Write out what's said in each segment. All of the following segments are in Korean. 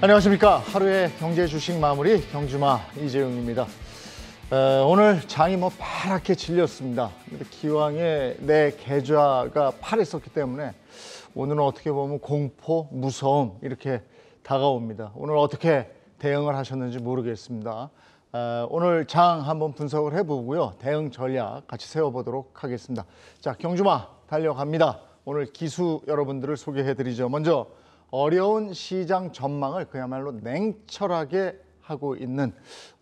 안녕하십니까. 하루의 경제 주식 마무리 경주마 이재용입니다. 에, 어, 오늘 장이 뭐 파랗게 질렸습니다. 근데 기왕에 내 계좌가 파랬었기 때문에 오늘은 어떻게 보면 공포, 무서움 이렇게 다가옵니다. 오늘 어떻게 대응을 하셨는지 모르겠습니다. 에, 어, 오늘 장 한번 분석을 해보고요. 대응 전략 같이 세워보도록 하겠습니다. 자, 경주마 달려갑니다. 오늘 기수 여러분들을 소개해드리죠. 먼저 어려운 시장 전망을 그야말로 냉철하게 하고 있는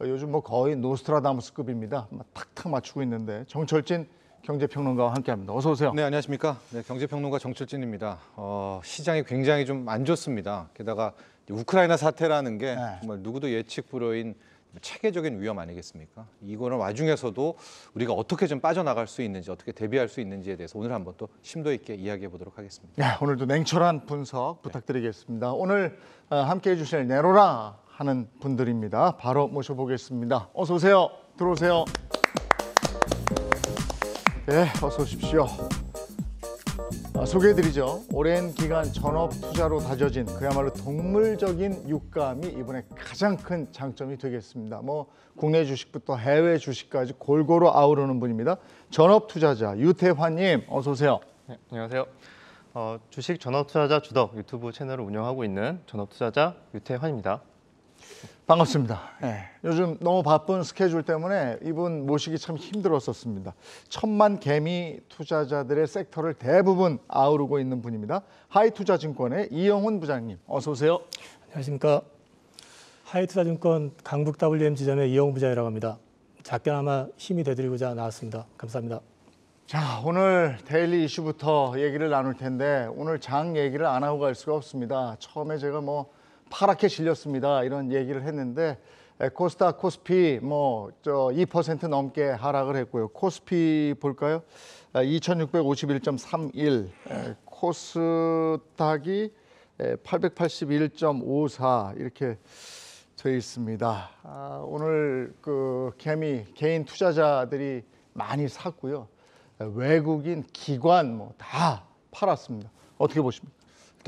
어, 요즘 뭐 거의 노스트라다무스급입니다. 탁탁 맞추고 있는데 정철진 경제평론가와 함께합니다. 어서 오세요. 네, 안녕하십니까. 네, 경제평론가 정철진입니다. 어, 시장이 굉장히 좀 안 좋습니다. 게다가 우크라이나 사태라는 게 네. 정말 누구도 예측 불허인 체계적인 위험 아니겠습니까? 이거는 와중에서도 우리가 어떻게 좀 빠져나갈 수 있는지 어떻게 대비할 수 있는지에 대해서 오늘 한번 또 심도 있게 이야기해 보도록 하겠습니다. 네, 오늘도 냉철한 분석 부탁드리겠습니다. 오늘 어, 함께 해주실 네로라 하는 분들입니다. 바로 모셔보겠습니다. 어서 오세요. 들어오세요. 네, 어서 오십시오. 아, 소개해드리죠. 오랜 기간 전업 투자로 다져진 그야말로 동물적인 육감이 이번에 가장 큰 장점이 되겠습니다. 뭐 국내 주식부터 해외 주식까지 골고루 아우르는 분입니다. 전업 투자자 유태환님 어서 오세요. 네, 안녕하세요. 어, 주식 전업 투자자 주덕 유튜브 채널을 운영하고 있는 전업 투자자 유태환입니다. 반갑습니다. 네, 요즘 너무 바쁜 스케줄 때문에 이분 모시기 참 힘들었었습니다. 천만 개미 투자자들의 섹터를 대부분 아우르고 있는 분입니다. 하이투자증권의 이영훈 부장님, 어서 오세요. 안녕하십니까. 하이투자증권 강북 WM 지점의 이영훈 부장이라고 합니다. 작게나마 힘이 되드리고자 나왔습니다. 감사합니다. 자, 오늘 데일리 이슈부터 얘기를 나눌 텐데 오늘 장 얘기를 안 하고 갈 수가 없습니다. 처음에 제가 뭐 파랗게 질렸습니다. 이런 얘기를 했는데 코스닥 코스피 뭐 저 2% 넘게 하락을 했고요. 코스피 볼까요? 2651.31 아, 코스닥이 881.54 이렇게 돼 있습니다. 아, 오늘 그 개미 개인 투자자들이 많이 샀고요. 외국인 기관 뭐 다 팔았습니다. 어떻게 보십니까?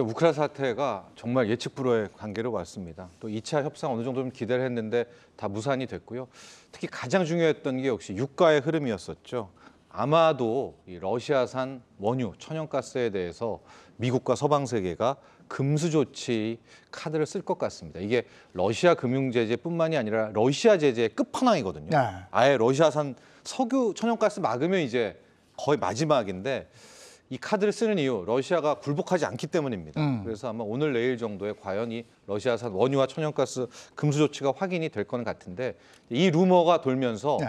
우크라 사태가 정말 예측 불허의 관계로 왔습니다. 또 2차 협상 어느 정도 좀 기대를 했는데 다 무산이 됐고요. 특히 가장 중요했던 게 역시 유가의 흐름이었었죠. 아마도 이 러시아산 원유, 천연가스에 대해서 미국과 서방 세계가 금수 조치 카드를 쓸 것 같습니다. 이게 러시아 금융 제재뿐만이 아니라 러시아 제재의 끝판왕이거든요. 네. 아예 러시아산 석유, 천연가스 막으면 이제 거의 마지막인데 이 카드를 쓰는 이유 러시아가 굴복하지 않기 때문입니다. 음. 그래서 아마 오늘 내일 정도에 과연 이 러시아산 원유와 천연가스 금수 조치가 확인이 될 건 같은데 이 루머가 돌면서 네.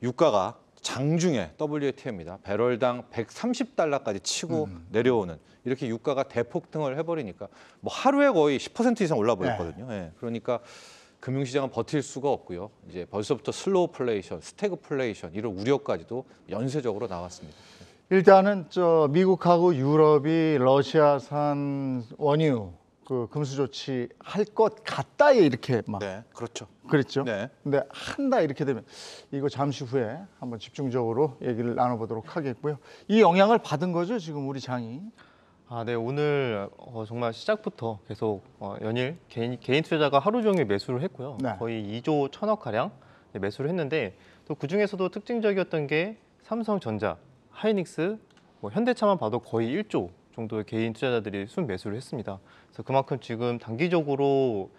유가가 장중에 WTI입니다. 배럴당 130달러까지 치고 음. 내려오는 이렇게 유가가 대폭등을 해버리니까 뭐 하루에 거의 10% 이상 올라 버렸거든요. 네. 예. 그러니까 금융시장은 버틸 수가 없고요. 이제 벌써부터 슬로우 플레이션, 스태그플레이션 이런 우려까지도 연쇄적으로 나왔습니다. 일단은 저 미국하고 유럽이 러시아산 원유 그 금수 조치 할 것 같다에 이렇게 막 네, 그렇죠. 그렇죠 네. 근데 한다 이렇게 되면 이거 잠시 후에 한번 집중적으로 얘기를 나눠보도록 하겠고요. 이 영향을 받은 거죠 지금 우리 장이. 아, 네 오늘 어, 정말 시작부터 계속 어, 연일 개인, 개인 투자자가 하루 종일 매수를 했고요. 네. 거의 2조 천억 가량 매수를 했는데 또그 중에서도 특징적이었던 게 삼성전자 하이닉스, 뭐 현대차만 봐도 거의 1조 정도의 개인 투자자들이 순 매수를 했습니다. 그래서 그만큼 지금 단기적으로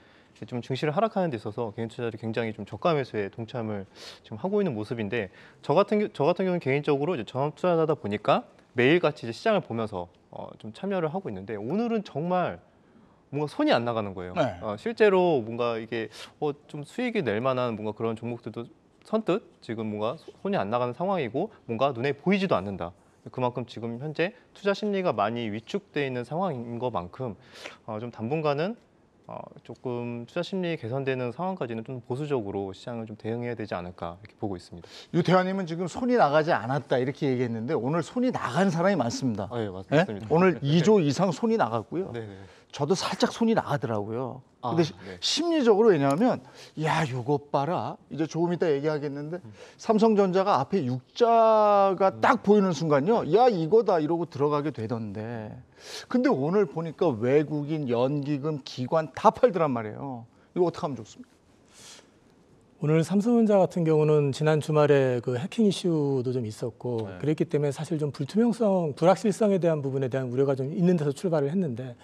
좀 증시를 하락하는 데 있어서 개인 투자자들이 굉장히 좀 저가 매수에 동참을 지금 하고 있는 모습인데 저 같은 저 같은 경우는 개인적으로 이제 전업 투자자다 보니까 매일같이 이제 시장을 보면서 어, 좀 참여를 하고 있는데 오늘은 정말 뭔가 손이 안 나가는 거예요. 네. 어, 실제로 뭔가 이게 어, 좀 수익이 낼 만한 뭔가 그런 종목들도 선뜻 지금 뭔가 손이 안 나가는 상황이고 뭔가 눈에 보이지도 않는다. 그만큼 지금 현재 투자 심리가 많이 위축돼 있는 상황인 것만큼 어, 좀 당분간은 어, 조금 투자 심리 개선되는 상황까지는 좀 보수적으로 시장을 좀 대응해야 되지 않을까 이렇게 보고 있습니다. 유태환님은 지금 손이 나가지 않았다 이렇게 얘기했는데 오늘 손이 나간 사람이 많습니다. 아, 예, 맞습니다. 네? 오늘 2조 이상 손이 나갔고요. 네네. 네. 저도 살짝 손이 나가더라고요. 아, 근데 네. 심리적으로 왜냐하면 야 요것 봐라 이제 조금 이따 얘기하겠는데 음. 삼성전자가 앞에 육자가 음. 딱 보이는 순간요 야 이거다 이러고 들어가게 되던데 근데 오늘 보니까 외국인 연기금 기관 다 팔더란 말이에요 이거 어떻게 하면 좋습니까? 오늘 삼성전자 같은 경우는 지난 주말에 그 해킹 이슈도 좀 있었고 네. 그랬기 때문에 사실 좀 불투명성 불확실성에 대한 부분에 대한 우려가 좀 있는 데서 출발을 했는데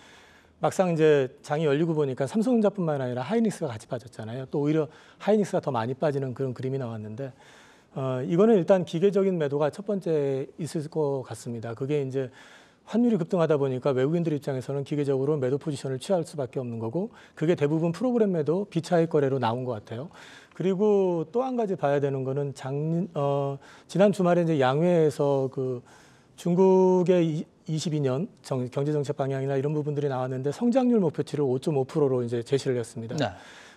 막상 이제 장이 열리고 보니까 삼성전자뿐만 아니라 하이닉스가 같이 빠졌잖아요. 또 오히려 하이닉스가 더 많이 빠지는 그런 그림이 나왔는데 어, 이거는 일단 기계적인 매도가 첫 번째 있을 것 같습니다. 그게 이제 환율이 급등하다 보니까 외국인들 입장에서는 기계적으로 매도 포지션을 취할 수밖에 없는 거고 그게 대부분 프로그램 매도 비차익 거래로 나온 것 같아요. 그리고 또 한 가지 봐야 되는 거는 작, 어, 지난 주말에 이제 양회에서 그 중국의 이, 2022년 경제정책 방향이나 이런 부분들이 나왔는데 성장률 목표치를 5.5%로 이제 제시를 했습니다. 네.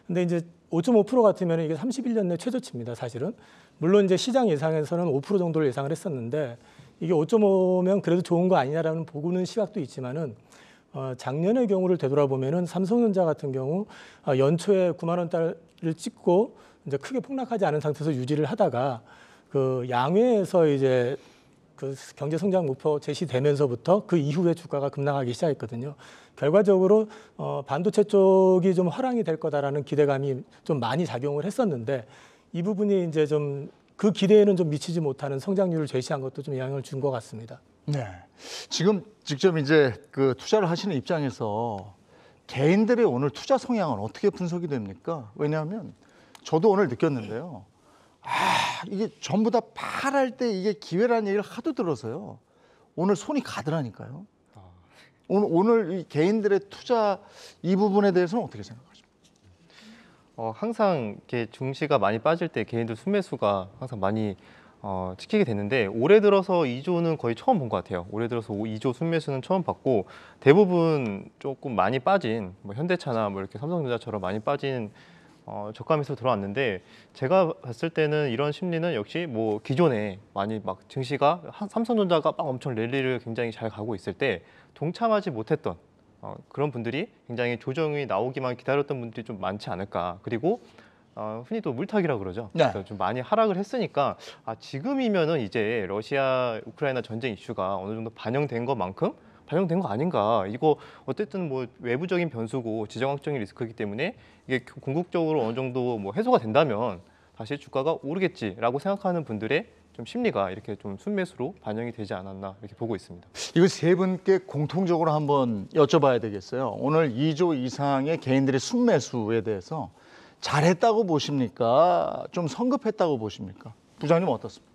근데 이제 5.5% 같으면 이게 31년 내 최저치입니다, 사실은. 물론 이제 시장 예상에서는 5% 정도를 예상을 했었는데 이게 5.5면 그래도 좋은 거 아니냐라는 보고는 시각도 있지만은 어, 작년의 경우를 되돌아보면은 삼성전자 같은 경우 어, 연초에 9만 원달을 찍고 이제 크게 폭락하지 않은 상태에서 유지를 하다가 그 양회에서 이제 그 경제 성장 목표 제시되면서부터 그 이후에 주가가 급락하기 시작했거든요. 결과적으로 어, 반도체 쪽이 좀허랑이될 거다라는 기대감이 좀 많이 작용을 했었는데 이 부분이 이제 좀 그 기대에는 좀 미치지 못하는 성장률을 제시한 것도 좀 영향을 준 것 같습니다. 네. 지금 직접 이제 그 투자를 하시는 입장에서 개인들의 오늘 투자 성향은 어떻게 분석이 됩니까? 왜냐하면 저도 오늘 느꼈는데요. 아, 이게 전부 다 팔할 때 이게 기회라는 얘기를 하도 들어서요. 오늘 손이 가더라니까요. 아. 오늘, 오늘 이 개인들의 투자 이 부분에 대해서는 어떻게 생각하십니까? 어, 항상 이렇게 증시가 많이 빠질 때 개인들 순매수가 항상 많이 어, 찍히게 됐는데 올해 들어서 2조는 거의 처음 본 것 같아요. 올해 들어서 2조 순매수는 처음 봤고 대부분 조금 많이 빠진 뭐 현대차나 뭐 이렇게 삼성전자처럼 많이 빠진 어, 저가미수로 들어왔는데 제가 봤을 때는 이런 심리는 역시 뭐 기존에 많이 막 증시가 한, 삼성전자가 막 엄청 랠리를 굉장히 잘 가고 있을 때 동참하지 못했던 어, 그런 분들이 굉장히 조정이 나오기만 기다렸던 분들이 좀 많지 않을까 그리고 어, 흔히 또 물타기라 그러죠. 네. 그래서 좀 많이 하락을 했으니까 아, 지금이면은 이제 러시아 우크라이나 전쟁 이슈가 어느 정도 반영된 것만큼 반영된 거 아닌가 이거 어쨌든 뭐 외부적인 변수고 지정학적인 리스크이기 때문에 이게 그 궁극적으로 어느 정도 뭐 해소가 된다면 다시 주가가 오르겠지라고 생각하는 분들의 좀 심리가 이렇게 좀 순매수로 반영이 되지 않았나 이렇게 보고 있습니다. 이거 세 분께 공통적으로 한번 여쭤봐야 되겠어요. 오늘 2조 이상의 개인들의 순매수에 대해서 잘했다고 보십니까? 좀 성급했다고 보십니까? 부장님 어떻습니까?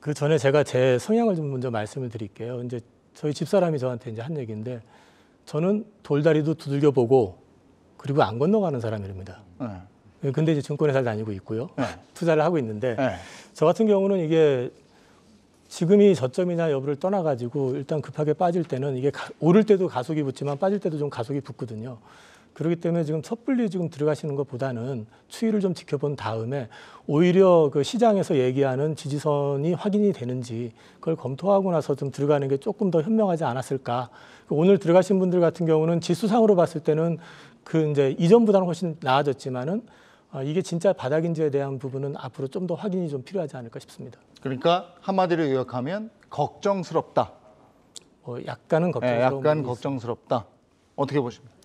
그 전에 제가 제 성향을 좀 먼저 말씀을 드릴게요. 이제 저희 집사람이 저한테 이제 한 얘기인데 저는 돌다리도 두들겨 보고 그리고 안 건너가는 사람입니다. 네. 예, 근데 이제 증권회사를 다니고 있고요. 네. 투자를 하고 있는데 네. 저 같은 경우는 이게 지금이 저점이나 여부를 떠나가지고 일단 급하게 빠질 때는 이게 가, 오를 때도 가속이 붙지만 빠질 때도 좀 가속이 붙거든요. 그렇기 때문에 지금 섣불리 지금 들어가시는 것보다는 추이를 좀 지켜본 다음에 오히려 그 시장에서 얘기하는 지지선이 확인이 되는지 그걸 검토하고 나서 좀 들어가는 게 조금 더 현명하지 않았을까. 그 오늘 들어가신 분들 같은 경우는 지수상으로 봤을 때는 그 이제 이전보다는 훨씬 나아졌지만은 아, 이게 진짜 바닥인지에 대한 부분은 앞으로 좀 더 확인이 좀 필요하지 않을까 싶습니다. 그러니까 한마디로 요약하면 걱정스럽다. 어, 약간은 예, 걱정스러운 약간 걱정스럽다. 어떻게 보십니까?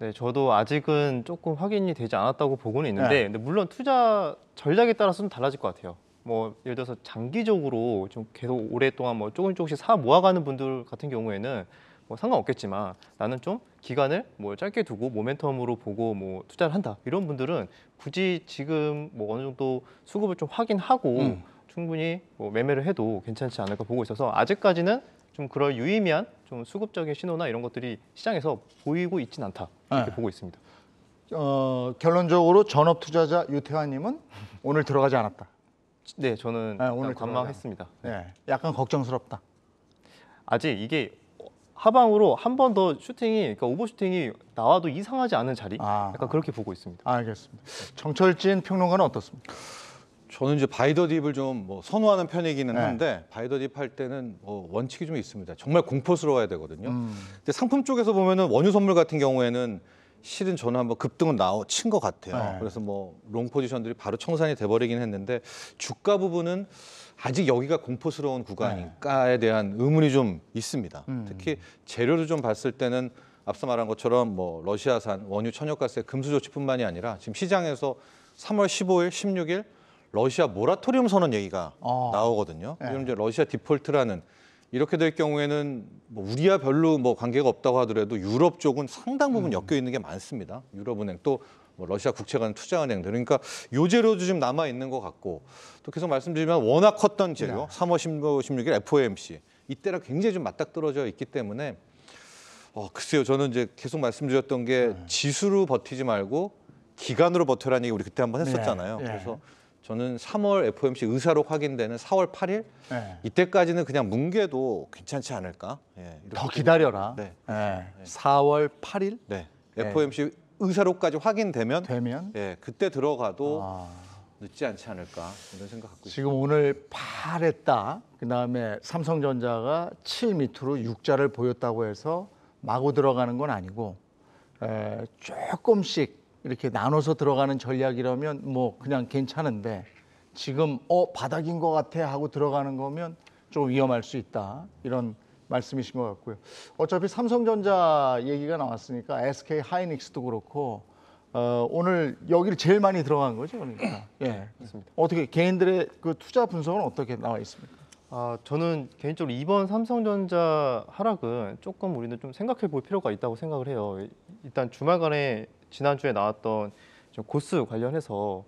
네, 저도 아직은 조금 확인이 되지 않았다고 보고는 있는데 네. 근데 물론 투자 전략에 따라서는 달라질 것 같아요. 뭐 예를 들어서 장기적으로 좀 계속 오랫동안 뭐 조금 조금씩 사 모아가는 분들 같은 경우에는 뭐 상관없겠지만 나는 좀 기간을 뭐 짧게 두고 모멘텀으로 보고 뭐 투자를 한다 이런 분들은 굳이 지금 뭐 어느 정도 수급을 좀 확인하고 음. 충분히 뭐 매매를 해도 괜찮지 않을까 보고 있어서 아직까지는 좀 그럴 유의미한 좀 수급적인 신호나 이런 것들이 시장에서 보이고 있진 않다 이렇게 네. 보고 있습니다. 어, 결론적으로 전업 투자자 유태환님은 오늘 들어가지 않았다. 네, 저는 네, 오늘 관망했습니다. 네, 약간 걱정스럽다. 아직 이게 하방으로 한 번 더 슈팅이 그러니까 오버슈팅이 나와도 이상하지 않은 자리, 아, 약간 그렇게 보고 있습니다. 알겠습니다. 정철진 평론가는 어떻습니까? 저는 이제 바이더딥을 좀 뭐 선호하는 편이기는 네. 한데 바이더딥 할 때는 뭐 원칙이 좀 있습니다. 정말 공포스러워야 되거든요. 음. 근데 상품 쪽에서 보면은 원유 선물 같은 경우에는 실은 저는 한번 급등은 나오 친것 같아요. 네. 그래서 뭐 롱 포지션들이 바로 청산이 돼버리긴 했는데 주가 부분은 아직 여기가 공포스러운 구간인가에 네. 대한 의문이 좀 있습니다. 음. 특히 재료를 좀 봤을 때는 앞서 말한 것처럼 뭐 러시아산 원유 천연가스의 금수 조치뿐만이 아니라 지금 시장에서 3월 15일, 16일 러시아 모라토리움 선언 얘기가 어. 나오거든요. 그럼 예. 이제 러시아 디폴트라는 이렇게 될 경우에는 뭐 우리와 별로 뭐 관계가 없다고 하더라도 유럽 쪽은 상당 부분 음. 엮여 있는 게 많습니다. 유럽은행 또 뭐 러시아 국채간 투자은행들 그러니까 요재료도 지 남아 있는 것 같고 또 계속 말씀드리면 워낙 컸던 재료 네. 3월 1 6일 FOMC 이때랑 굉장히 좀 맞닥떨어져 있기 때문에 어 글쎄요 저는 이제 계속 말씀드렸던 게 네. 지수로 버티지 말고 기간으로 버텨라는 얘기 우리 그때 한번 네. 했었잖아요. 네. 네. 그래서 저는 3월 FOMC 의사로 확인되는 4월 8일 네. 이때까지는 그냥 뭉개도 괜찮지 않을까? 예, 더 기다려라. 네. 네. 4월 8일 네. 네. 네. FOMC 의사로까지 확인되면 되면 예, 그때 들어가도 아... 늦지 않지 않을까 이런 생각 갖고 있습니다. 지금 오늘 8했다. 그다음에 삼성전자가 7 밑으로 6자를 보였다고 해서 마구 들어가는 건 아니고 에, 조금씩 이렇게 나눠서 들어가는 전략이라면 뭐 그냥 괜찮은데 지금 어 바닥인 것 같아 하고 들어가는 거면 좀 위험할 수 있다 이런 말씀이신 것 같고요. 어차피 삼성전자 얘기가 나왔으니까 SK 하이닉스도 그렇고 어, 오늘 여기를 제일 많이 들어간 거죠, 그러니까. 네, 예, 맞습니다. 어떻게 개인들의 그 투자 분석은 어떻게 나와 있습니까? 아, 저는 개인적으로 이번 삼성전자 하락은 조금 우리는 좀 생각해 볼 필요가 있다고 생각을 해요. 일단 주말간에 지난주에 나왔던 고스 관련해서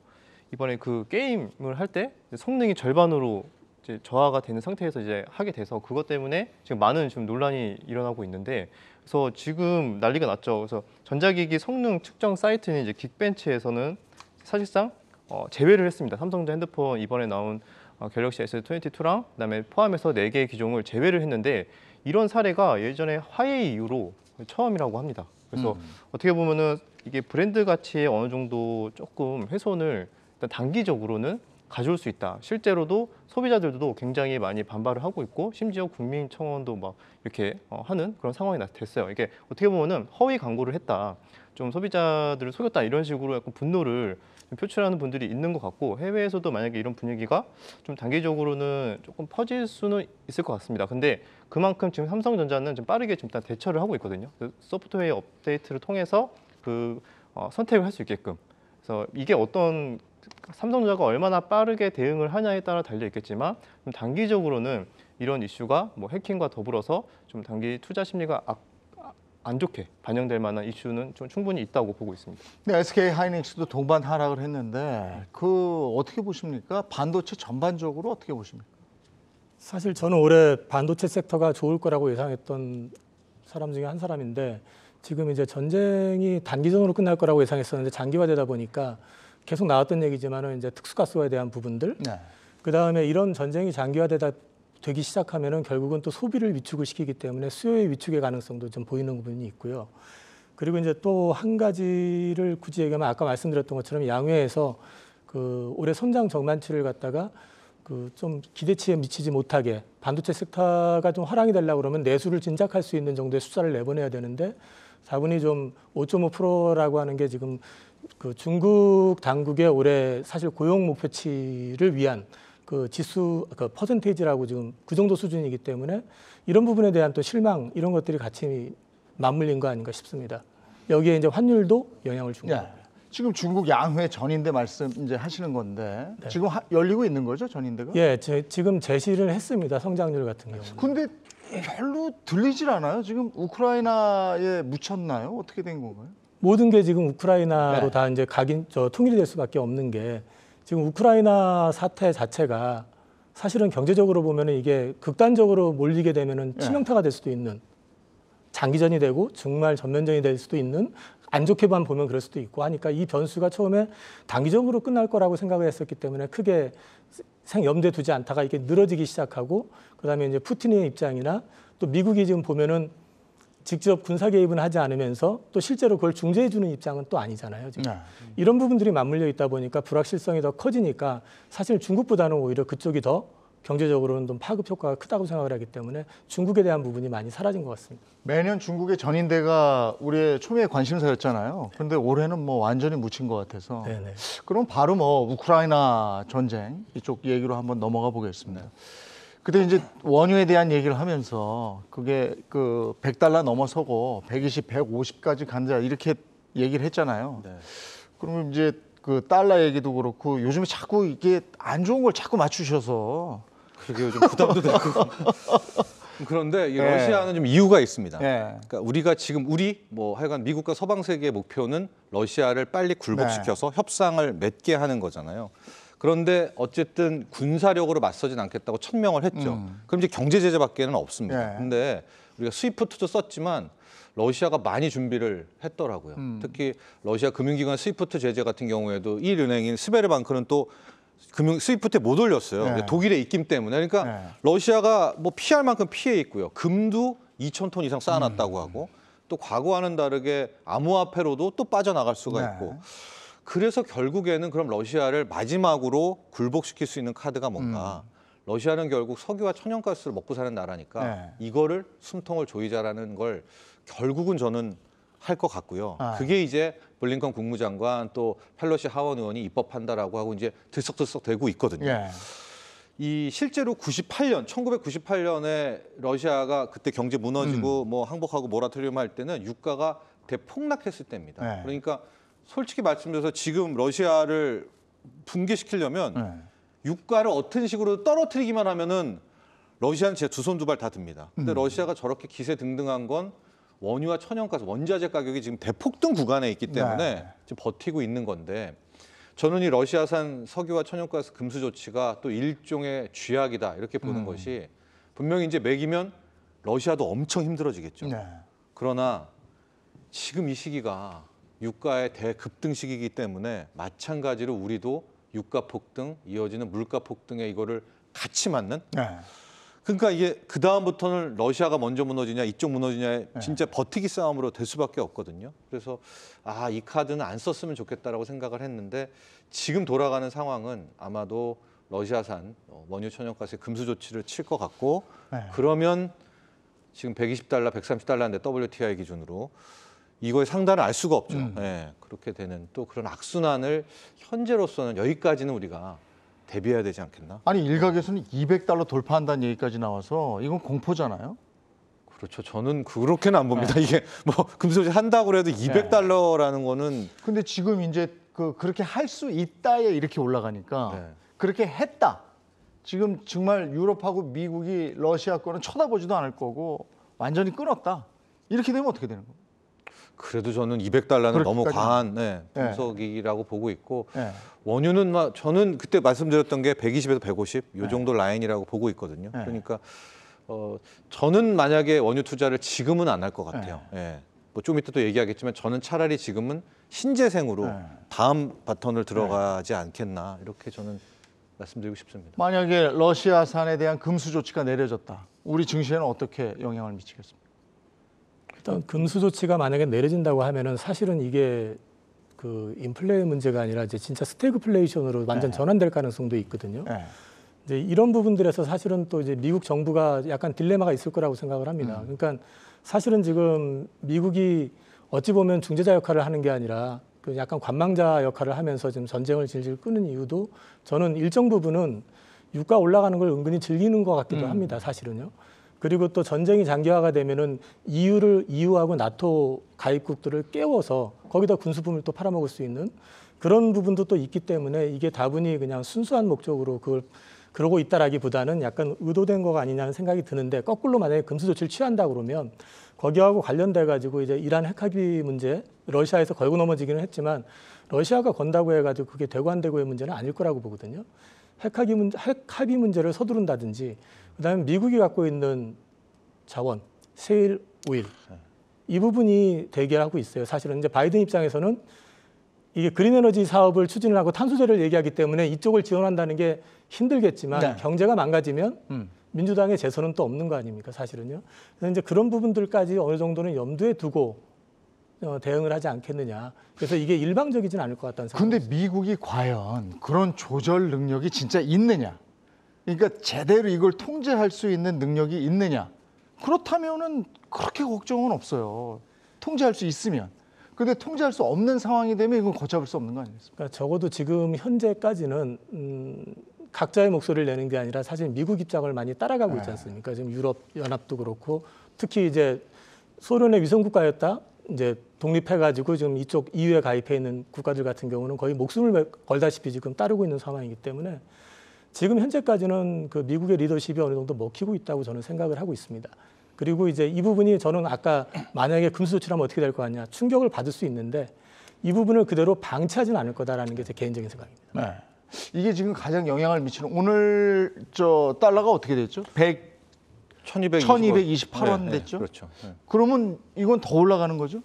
이번에 그 게임을 할 때 성능이 절반으로 이제 저하가 되는 상태에서 이제 하게 돼서 그것 때문에 지금 많은 지금 논란이 일어나고 있는데 그래서 지금 난리가 났죠. 그래서 전자기기 성능 측정 사이트인 이제 긱벤치에서는 사실상 어, 제외를 했습니다. 삼성전자 핸드폰 이번에 나온 어, 갤럭시 S22랑 그다음에 포함해서 네개의 기종을 제외를 했는데 이런 사례가 예전에 화웨이 이후로 처음이라고 합니다. 그래서 음. 어떻게 보면은 이게 브랜드 가치에 어느 정도 조금 훼손을 일단 단기적으로는 가져올 수 있다. 실제로도 소비자들도 굉장히 많이 반발을 하고 있고 심지어 국민청원도 막 이렇게 어, 하는 그런 상황이 됐어요. 이게 어떻게 보면은 허위 광고를 했다. 좀 소비자들을 속였다 이런 식으로 약간 분노를 표출하는 분들이 있는 것 같고 해외에서도 만약에 이런 분위기가 좀 단기적으로는 조금 퍼질 수는 있을 것 같습니다. 근데 그만큼 지금 삼성전자는 좀 빠르게 지 일단 대처를 하고 있거든요. 그 소프트웨어 업데이트를 통해서 그 어, 선택을 할 수 있게끔. 그래서 이게 어떤 삼성전자가 얼마나 빠르게 대응을 하냐에 따라 달려 있겠지만 단기적으로는 이런 이슈가 뭐 해킹과 더불어서 좀 단기 투자 심리가 악안 좋게 반영될 만한 이슈는 좀 충분히 있다고 보고 있습니다. 네, SK 하이닉스도 동반 하락을 했는데 그 어떻게 보십니까? 반도체 전반적으로 어떻게 보십니까? 사실 저는 올해 반도체 섹터가 좋을 거라고 예상했던 사람 중에 한 사람인데 지금 이제 전쟁이 단기적으로 끝날 거라고 예상했었는데 장기화되다 보니까 계속 나왔던 얘기지만은 이제 특수가스에 대한 부분들 네. 그 다음에 이런 전쟁이 장기화되다 되기 시작하면 결국은 또 소비를 위축을 시키기 때문에 수요의 위축의 가능성도 좀 보이는 부분이 있고요. 그리고 이제 또 한 가지를 굳이 얘기하면 아까 말씀드렸던 것처럼 양회에서 그 올해 선장 정만치를 갖다가 그 좀 기대치에 미치지 못하게 반도체 섹터가 좀 화랑이 되려고 그러면 내수를 진작할 수 있는 정도의 숫자를 내보내야 되는데 자본이 좀 5.5%라고 하는 게 지금 그 중국 당국의 올해 사실 고용 목표치를 위한 그 지수 그 퍼센테이지라고 지금 그 정도 수준이기 때문에 이런 부분에 대한 또 실망 이런 것들이 같이 맞물린 거 아닌가 싶습니다. 여기에 이제 환율도 영향을 준 네. 예. 거예요. 지금 중국 양회 전인대 말씀 이제 하시는 건데 네. 지금 하, 열리고 있는 거죠 전인대가? 예, 제, 지금 제시를 했습니다 성장률 같은 경우. 근데 별로 들리질 않아요. 지금 우크라이나에 묻혔나요? 어떻게 된 건가요? 모든 게 지금 우크라이나로 네. 다 이제 각인 저 통일이 될 수밖에 없는 게 지금 우크라이나 사태 자체가 사실은 경제적으로 보면 이게 극단적으로 몰리게 되면 네. 치명타가 될 수도 있는 장기전이 되고 정말 전면전이 될 수도 있는 안 좋게만 보면 그럴 수도 있고 하니까 이 변수가 처음에 단기적으로 끝날 거라고 생각을 했었기 때문에 크게 생염두에 두지 않다가 이게 늘어지기 시작하고 그다음에 이제 푸틴의 입장이나 또 미국이 지금 보면은 직접 군사 개입은 하지 않으면서 또 실제로 그걸 중재해 주는 입장은 또 아니잖아요. 지금. 네. 이런 부분들이 맞물려 있다 보니까 불확실성이 더 커지니까 사실 중국보다는 오히려 그쪽이 더 경제적으로는 좀 파급 효과가 크다고 생각을 하기 때문에 중국에 대한 부분이 많이 사라진 것 같습니다. 매년 중국의 전인대가 우리의 초미의 관심사였잖아요. 그런데 올해는 뭐 완전히 묻힌 것 같아서 네네. 그럼 바로 뭐 우크라이나 전쟁 이쪽 얘기로 한번 넘어가 보겠습니다. 네. 그때 이제 원유에 대한 얘기를 하면서 그게 그 100달러 넘어서고 120, 150까지 간다 이렇게 얘기를 했잖아요. 네. 그러면 이제 그 달러 얘기도 그렇고 요즘에 자꾸 이게 안 좋은 걸 자꾸 맞추셔서 그게 요즘 부담도 되고 그런데 이 네. 러시아는 네. 좀 이유가 있습니다. 네. 그러니까 우리가 지금 우리 뭐 하여간 미국과 서방 세계의 목표는 러시아를 빨리 굴복시켜서 네. 협상을 맺게 하는 거잖아요. 그런데 어쨌든 군사력으로 맞서진 않겠다고 천명을 했죠. 음. 그럼 이제 경제 제재밖에는 없습니다. 예. 근데 우리가 스위프트도 썼지만 러시아가 많이 준비를 했더라고요. 음. 특히 러시아 금융기관 스위프트 제재 같은 경우에도 이 은행인 스베르방크는 또 금융 스위프트에 못 올렸어요. 네. 독일의 입김 때문에. 그러니까 네. 러시아가 뭐 피할 만큼 피해 있고요. 금도 2천 톤 이상 음. 쌓아놨다고 음. 하고 또 과거와는 다르게 암호화폐로도 또 빠져나갈 수가 네. 있고 그래서 결국에는 그럼 러시아를 마지막으로 굴복시킬 수 있는 카드가 뭔가. 음. 러시아는 결국 석유와 천연가스를 먹고 사는 나라니까 네. 이거를 숨통을 조이자라는 걸 결국은 저는 할 것 같고요. 아. 그게 이제 블링컨 국무장관 또 펠로시 하원 의원이 입법한다라고 하고 이제 들썩들썩 되고 있거든요. 예. 이 실제로 98년 1998년에 러시아가 그때 경제 무너지고 음. 뭐 항복하고 모라토리움 할 때는 유가가 대폭락했을 때입니다. 예. 그러니까 솔직히 말씀드려서 지금 러시아를 붕괴시키려면 네. 유가를 어떤 식으로 떨어뜨리기만 하면은 러시아는 진짜 두 손 두 발 다 듭니다. 근데 음. 러시아가 저렇게 기세 등등한 건 원유와 천연가스, 원자재 가격이 지금 대폭등 구간에 있기 네. 때문에 네. 지금 버티고 있는 건데 저는 이 러시아산 석유와 천연가스 금수 조치가 또 일종의 쥐약이다 이렇게 보는 음. 것이 분명히 이제 맥이면 러시아도 엄청 힘들어지겠죠. 네. 그러나 지금 이 시기가 유가의 대급등 시기이기 때문에 마찬가지로 우리도 유가 폭등 이어지는 물가 폭등에 이거를 같이 맞는 네. 그러니까 이게 그 다음부터는 러시아가 먼저 무너지냐 이쪽 무너지냐에 네. 진짜 버티기 싸움으로 될 수밖에 없거든요. 그래서 아 이 카드는 안 썼으면 좋겠다라고 생각을 했는데 지금 돌아가는 상황은 아마도 러시아산 어, 원유 천연가스 금수 조치를 칠 것 같고 네. 그러면 지금 120달러, 130달러인데 WTI 기준으로 이거의 상단을 알 수가 없죠. 음. 예, 그렇게 되는 또 그런 악순환을 현재로서는 여기까지는 우리가 대비해야 되지 않겠나? 아니 일각에서는 200달러 돌파한다는 얘기까지 나와서 이건 공포잖아요. 그렇죠. 저는 그렇게는 안 봅니다. 네. 이게 뭐 금소지 한다고 해도 200달러라는 네. 거는 근데 지금 이제 그 그렇게 할 수 있다에 이렇게 올라가니까 네. 그렇게 했다. 지금 정말 유럽하고 미국이 러시아 거는 쳐다보지도 않을 거고 완전히 끊었다. 이렇게 되면 어떻게 되는 거예요? 그래도 저는 200달러는 너무 과한 네, 네 분석이라고 네. 보고 있고 네. 원유는 막 저는 그때 말씀드렸던 게 120에서 150요 정도 라인이라고 보고 있거든요. 네. 그러니까 어, 저는 만약에 원유 투자를 지금은 안 할 것 같아요. 예. 뭐 좀 이따 또 얘기하겠지만 저는 차라리 지금은 신재생으로 다음 바턴을 들어가지 않겠나 이렇게 저는 말씀드리고 싶습니다. 만약에 러시아산에 대한 금수 조치가 내려졌다. 우리 증시에는 어떻게 영향을 미치겠습니까? 일단 금수 조치가 만약에 내려진다고 하면은 사실은 이게 그 인플레 이 문제가 아니라 이제 진짜 스태그플레이션으로 완전 네. 전환될 가능성도 있거든요. 네. 이제 이런 부분들에서 사실은 또 이제 미국 정부가 약간 딜레마가 있을 거라고 생각을 합니다. 음. 그러니까 사실은 지금 미국이 어찌 보면 중재자 역할을 하는 게 아니라 그 약간 관망자 역할을 하면서 지금 전쟁을 질질 끄는 이유도 저는 일정 부분은 유가 올라가는 걸 은근히 즐기는 것 같기도 음. 합니다. 사실은요. 그리고 또 전쟁이 장기화가 되면은 이유를이유하고 나토 가입국들을 깨워서 거기다 군수품을 또 팔아먹을 수 있는 그런 부분도 또 있기 때문에 이게 다분히 그냥 순수한 목적으로 그걸 그러고 있다라기보다는 약간 의도된 거가 아니냐는 생각이 드는데 거꾸로 만약에 금수 조치를 취한다 그러면 거기하고 관련돼 가지고 이제 이란 핵합의 문제 러시아에서 걸고 넘어지기는 했지만 러시아가 건다고 해 가지고 그게 되고 안 되고의 문제는 아닐 거라고 보거든요. 핵합의 문제, 핵합의 문제를 서두른다든지 그다음에 미국이 갖고 있는 자원, 세일 오일 이 부분이 대결하고 있어요. 사실은 이제 바이든 입장에서는 이게 그린 에너지 사업을 추진을 하고 탄소제를 얘기하기 때문에 이쪽을 지원한다는 게 힘들겠지만 네. 경제가 망가지면 음. 민주당의 재선은 또 없는 거 아닙니까 사실은요. 그래서 이제 그런 부분들까지 어느 정도는 염두에 두고 어, 대응을 하지 않겠느냐. 그래서 이게 일방적이진 않을 것 같다는 생각. 근데 미국이 과연 그런 조절 능력이 진짜 있느냐? 그러니까 제대로 이걸 통제할 수 있는 능력이 있느냐? 그렇다면은 그렇게 걱정은 없어요. 통제할 수 있으면. 근데 통제할 수 없는 상황이 되면 이건 걷잡을 수 없는 거 아니겠습니까? 그러니까 적어도 지금 현재까지는 음, 각자의 목소리를 내는 게 아니라 사실 미국 입장을 많이 따라가고 있지 네. 않습니까? 지금 유럽 연합도 그렇고 특히 이제 소련의 위성 국가였다 이제 독립해가지고 지금 이쪽 EU에 가입해 있는 국가들 같은 경우는 거의 목숨을 걸다시피 지금 따르고 있는 상황이기 때문에 지금 현재까지는 그 미국의 리더십이 어느 정도 먹히고 있다고 저는 생각을 하고 있습니다. 그리고 이제 이 부분이 저는 아까 만약에 금수 조치를 면 어떻게 될것 같냐 충격을 받을 수 있는데 이 부분을 그대로 방치하진 않을 거다라는 게 제 개인적인 생각입니다. 네. 이게 지금 가장 영향을 미치는 오늘 저 달러가 어떻게 됐죠? 100 1228원 네, 됐죠? 그렇죠. 네, 그렇죠. 그러면 이건 더 올라가는 거죠?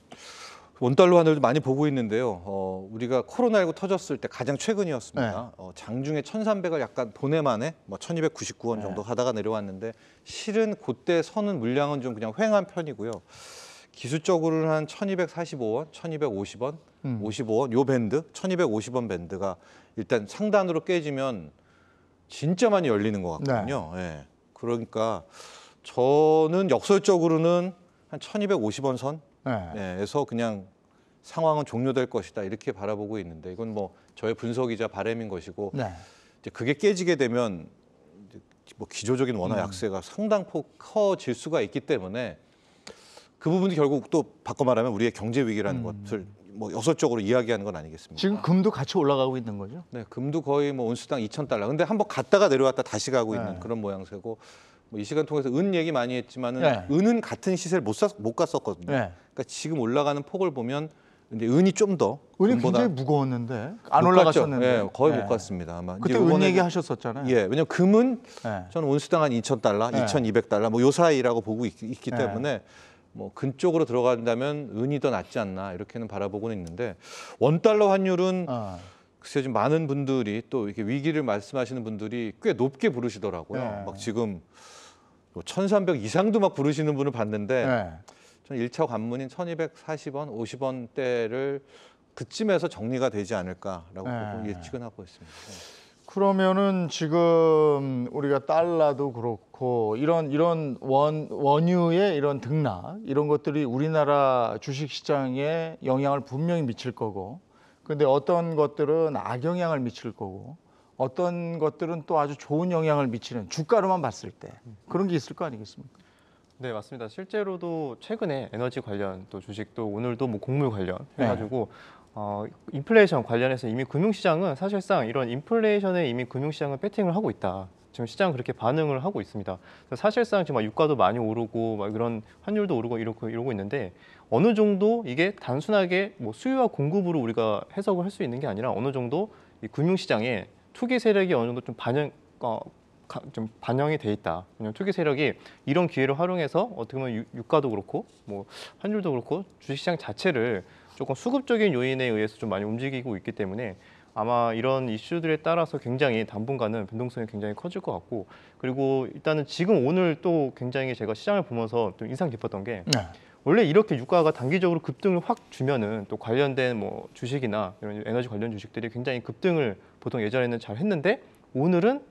원달러 환율도 많이 보고 있는데요. 어, 우리가 코로나19 터졌을 때 가장 최근이었습니다. 네. 어, 장중에 1,300을 약간 보내 만에 뭐 1,299원 정도 네. 하다가 내려왔는데 실은 그때 선은 물량은 좀 그냥 횡한 편이고요. 기술적으로는 한 1,245원, 1,250원, 음. 55원 요 밴드, 1,250원 밴드가 일단 상단으로 깨지면 진짜 많이 열리는 것 같거든요. 네. 예. 그러니까 저는 역설적으로는 한 1,250원 선 에서 네. 네, 그냥 상황은 종료될 것이다 이렇게 바라보고 있는데 이건 뭐 저의 분석이자 바램인 것이고 네. 이제 그게 깨지게 되면 이제 뭐 기조적인 원화 음. 약세가 상당폭 커질 수가 있기 때문에 그 부분이 결국 또 바꿔 말하면 우리의 경제 위기라는 음. 것을 뭐여섯적으로 이야기하는 건 아니겠습니까? 지금 금도 같이 올라가고 있는 거죠? 네, 금도 거의 뭐 온수당 2천 달러. 근데 한번 갔다가 내려왔다 다시 가고 있는 네. 그런 모양새고 뭐이 시간 통해서 은 얘기 많이 했지만은 네. 은은 같은 시세를 못, 샀, 못 갔었거든요. 네. 그러니까 지금 올라가는 폭을 보면 근데 은이 좀 더 은이 굉장히 무거웠는데 안 올라갔었는데 예, 거의 예. 못 네. 갔습니다 아마 그때 은 얘기 하셨었잖아요. 예, 왜냐면 금은 예. 저는 온수당 한 2천 달러, 2,200 달러 뭐요 사이라고 보고 있, 기 때문에 뭐 근 쪽으로 들어간다면 은이 더 낫지 않나 이렇게는 바라보고는 있는데 원 달러 환율은 어. 글쎄요 좀 많은 분들이 또 이렇게 위기를 말씀하시는 분들이 꽤 높게 부르시더라고요. 막 지금 1,300 뭐 이상도 막 부르시는 분을 봤는데 네. 저는 1차 관문인 1,240원, 50원대를 그쯤에서 정리가 되지 않을까라고 네. 예측은 하고 있습니다. 네. 그러면은 지금 우리가 달러도 그렇고 이런 이런 원 원유의 이런 등락 이런 것들이 우리나라 주식 시장에 영향을 분명히 미칠 거고 근데 어떤 것들은 악영향을 미칠 거고 어떤 것들은 또 아주 좋은 영향을 미치는 주가로만 봤을 때 그런 게 있을 거 아니겠습니까? 네 맞습니다. 실제로도 최근에 에너지 관련 또 주식도 오늘도 뭐 곡물 관련 네. 해가지고 네. 어, 인플레이션 관련해서 이미 금융시장은 사실상 이런 인플레이션에 이미 금융시장은 패팅을 하고 있다. 지금 시장 그렇게 반응을 하고 있습니다. 사실상 지금 막 유가도 많이 오르고 막 이런 환율도 오르고 이러고 이러고 있는데 어느 정도 이게 단순하게 뭐 수요와 공급으로 우리가 해석을 할 수 있는 게 아니라 어느 정도 이 금융시장에 투기 세력이 어느 정도 좀 반영 어, 가, 좀 반영이 돼 있다. 왜냐면 투기 세력이 이런 기회를 활용해서 어떻게 보면 유, 가도 그렇고 뭐 환율도 그렇고 주식시장 자체를 조금 수급적인 요인에 의해서 좀 많이 움직이고 있기 때문에 아마 이런 이슈들에 따라서 굉장히 당분간은 변동성이 굉장히 커질 것 같고 그리고 일단은 지금 오늘 또 굉장히 제가 시장을 보면서 좀 인상 깊었던 게 네. 원래 이렇게 유가가 단기적으로 급등을 확 주면은 또 관련된 뭐 주식이나 이런 에너지 관련 주식들이 굉장히 급등을 보통 예전에는 잘 했는데 오늘은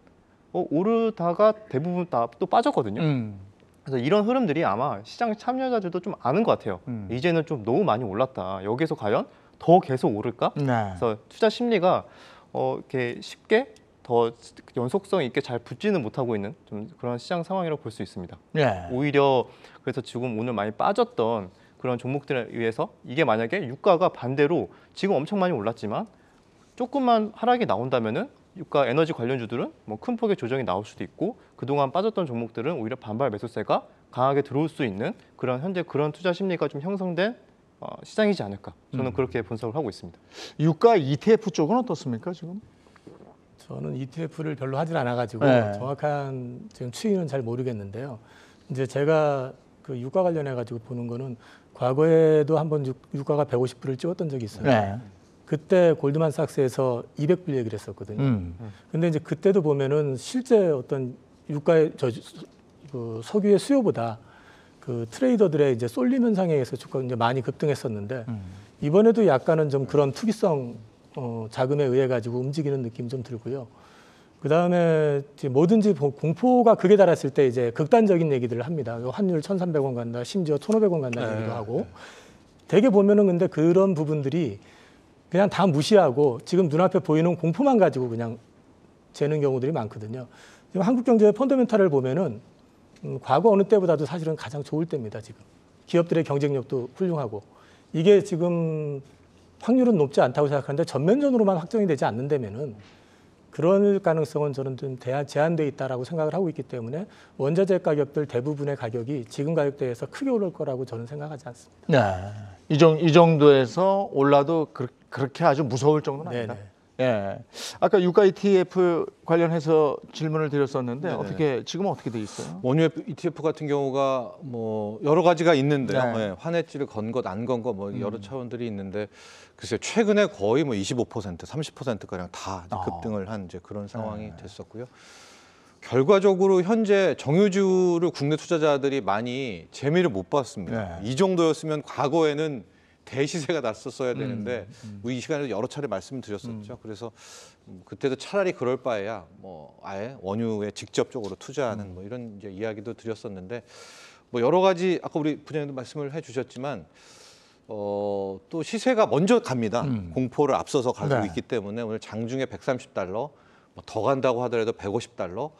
어, 오르다가 대부분 다 또 빠졌거든요. 음. 그래서 이런 흐름들이 아마 시장 참여자들도 좀 아는 것 같아요. 음. 이제는 좀 너무 많이 올랐다. 여기서 과연 더 계속 오를까? 네. 그래서 투자 심리가 어, 이렇게 쉽게 더 연속성 있게 잘 붙지는 못하고 있는 좀 그런 시장 상황이라고 볼 수 있습니다. 예. 오히려 그래서 지금 오늘 많이 빠졌던 그런 종목들에 의해서 이게 만약에 유가가 반대로 지금 엄청 많이 올랐지만 조금만 하락이 나온다면은 유가 에너지 관련주들은 뭐 큰 폭의 조정이 나올 수도 있고 그동안 빠졌던 종목들은 오히려 반발 매수세가 강하게 들어올 수 있는 그런 현재 그런 투자 심리가 좀 형성된 어, 시장이지 않을까 저는 음. 그렇게 분석을 하고 있습니다. 유가 ETF 쪽은 어떻습니까 지금? 저는 ETF를 별로 하질 않아가지고 네. 정확한 지금 추이는 잘 모르겠는데요. 이제 제가 그 유가 관련해 가지고 보는 거는 과거에도 한번 유가가 150불을 찍었던 적이 있어요. 네. 그때 골드만삭스에서 200불 얘기를 했었거든요. 음. 근데 이제 그때도 보면은 실제 어떤 유가의 저그 석유의 수요보다 그 트레이더들의 이제 쏠림 현상에 의해서 주가 이제 많이 급등했었는데 음. 이번에도 약간은 좀 그런 투기성 어, 자금에 의해 가지고 움직이는 느낌 이좀 들고요. 그 다음에 뭐든지 공포가 극에 달했을 때 이제 극단적인 얘기들을 합니다. 환율 1 3 0 0원 간다, 심지어 1 5 0 0원 간다 네. 얘기도 하고. 되게 보면은 근데 그런 부분들이 그냥 다 무시하고 지금 눈앞에 보이는 공포만 가지고 그냥 재는 경우들이 많거든요. 지금 한국 경제의 펀더멘탈을 보면은 음, 과거 어느 때보다도 사실은 가장 좋을 때입니다, 지금. 기업들의 경쟁력도 훌륭하고. 이게 지금 확률은 높지 않다고 생각하는데 전면전으로만 확정이 되지 않는다면은 그럴 가능성은 저는 좀 제한돼 있다라고 생각을 하고 있기 때문에 원자재 가격들 대부분의 가격이 지금 가격대에서 크게 오를 거라고 저는 생각하지 않습니다. 네, 이, 정, 이 정도에서 올라도 그, 렇게 아주 무서울 정도는 네, 아니다. 네네. 예. 아까 유가 ETF 관련해서 질문을 드렸었는데 네네. 어떻게 지금 어떻게 돼 있어요? 원유 ETF 같은 경우가 뭐 여러 가지가 있는데요. 네. 예, 환해지를 건 것 안 건 것 뭐 여러 음. 차원들이 있는데 글쎄 최근에 거의 뭐25% 30% 가량 다 아. 급등을 한 이제 그런 상황이 네. 됐었고요. 결과적으로 현재 정유주를 국내 투자자들이 많이 재미를 못 봤습니다. 네. 이 정도였으면 과거에는 대시세가 났었어야 음, 되는데 음, 음. 뭐 이 시간에도 여러 차례 말씀을 드렸었죠. 음. 그래서 음, 그때도 차라리 그럴 바에야 뭐 아예 원유에 직접적으로 투자하는 음. 뭐 이런 이제 이야기도 드렸었는데 뭐 여러 가지 아까 우리 부장님도 말씀을 해주셨지만 어, 또 시세가 먼저 갑니다. 공포를 앞서서 가고 네. 있기 때문에 오늘 장중에 130달러 뭐 더 간다고 하더라도 150달러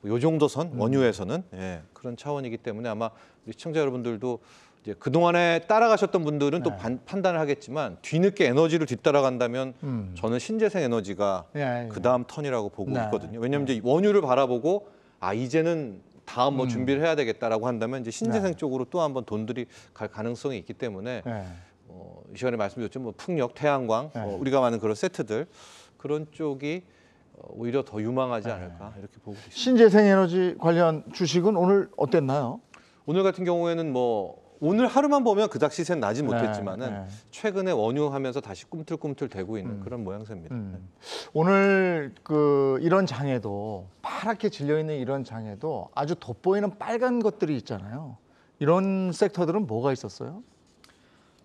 뭐요 정도 선 원유에서는 예, 그런 차원이기 때문에 아마 시청자 여러분들도 이제 그동안에 따라가셨던 분들은 또 네. 반, 판단을 하겠지만 뒤늦게 에너지를 뒤따라간다면 음. 저는 신재생 에너지가 예, 예. 그 다음 턴이라고 보고 네. 있거든요. 왜냐하면 네. 이제 원유를 바라보고 아 이제는 다음 뭐 음. 준비를 해야 되겠다라고 한다면 이제 신재생 쪽으로 또 한번 돈들이 갈 가능성이 있기 때문에 예. 어, 이 시간에 말씀드렸죠. 뭐 풍력, 태양광, 네. 어, 우리가 많은 그런 세트들 그런 쪽이 어, 오히려 더 유망하지 않을까 네. 이렇게 보고 있습니다. 신재생 에너지 관련 주식은 오늘 어땠나요? 오늘 같은 경우에는 뭐 오늘 하루만 보면 그닥 시세는 나지 네, 못했지만은 네, 네. 최근에 원유하면서 다시 꿈틀꿈틀 대고 있는 음. 그런 모양새입니다. 음. 네. 오늘 그 이런 장에도 파랗게 질려 있는 이런 장에도 아주 돋보이는 빨간 것들이 있잖아요. 이런 섹터들은 뭐가 있었어요?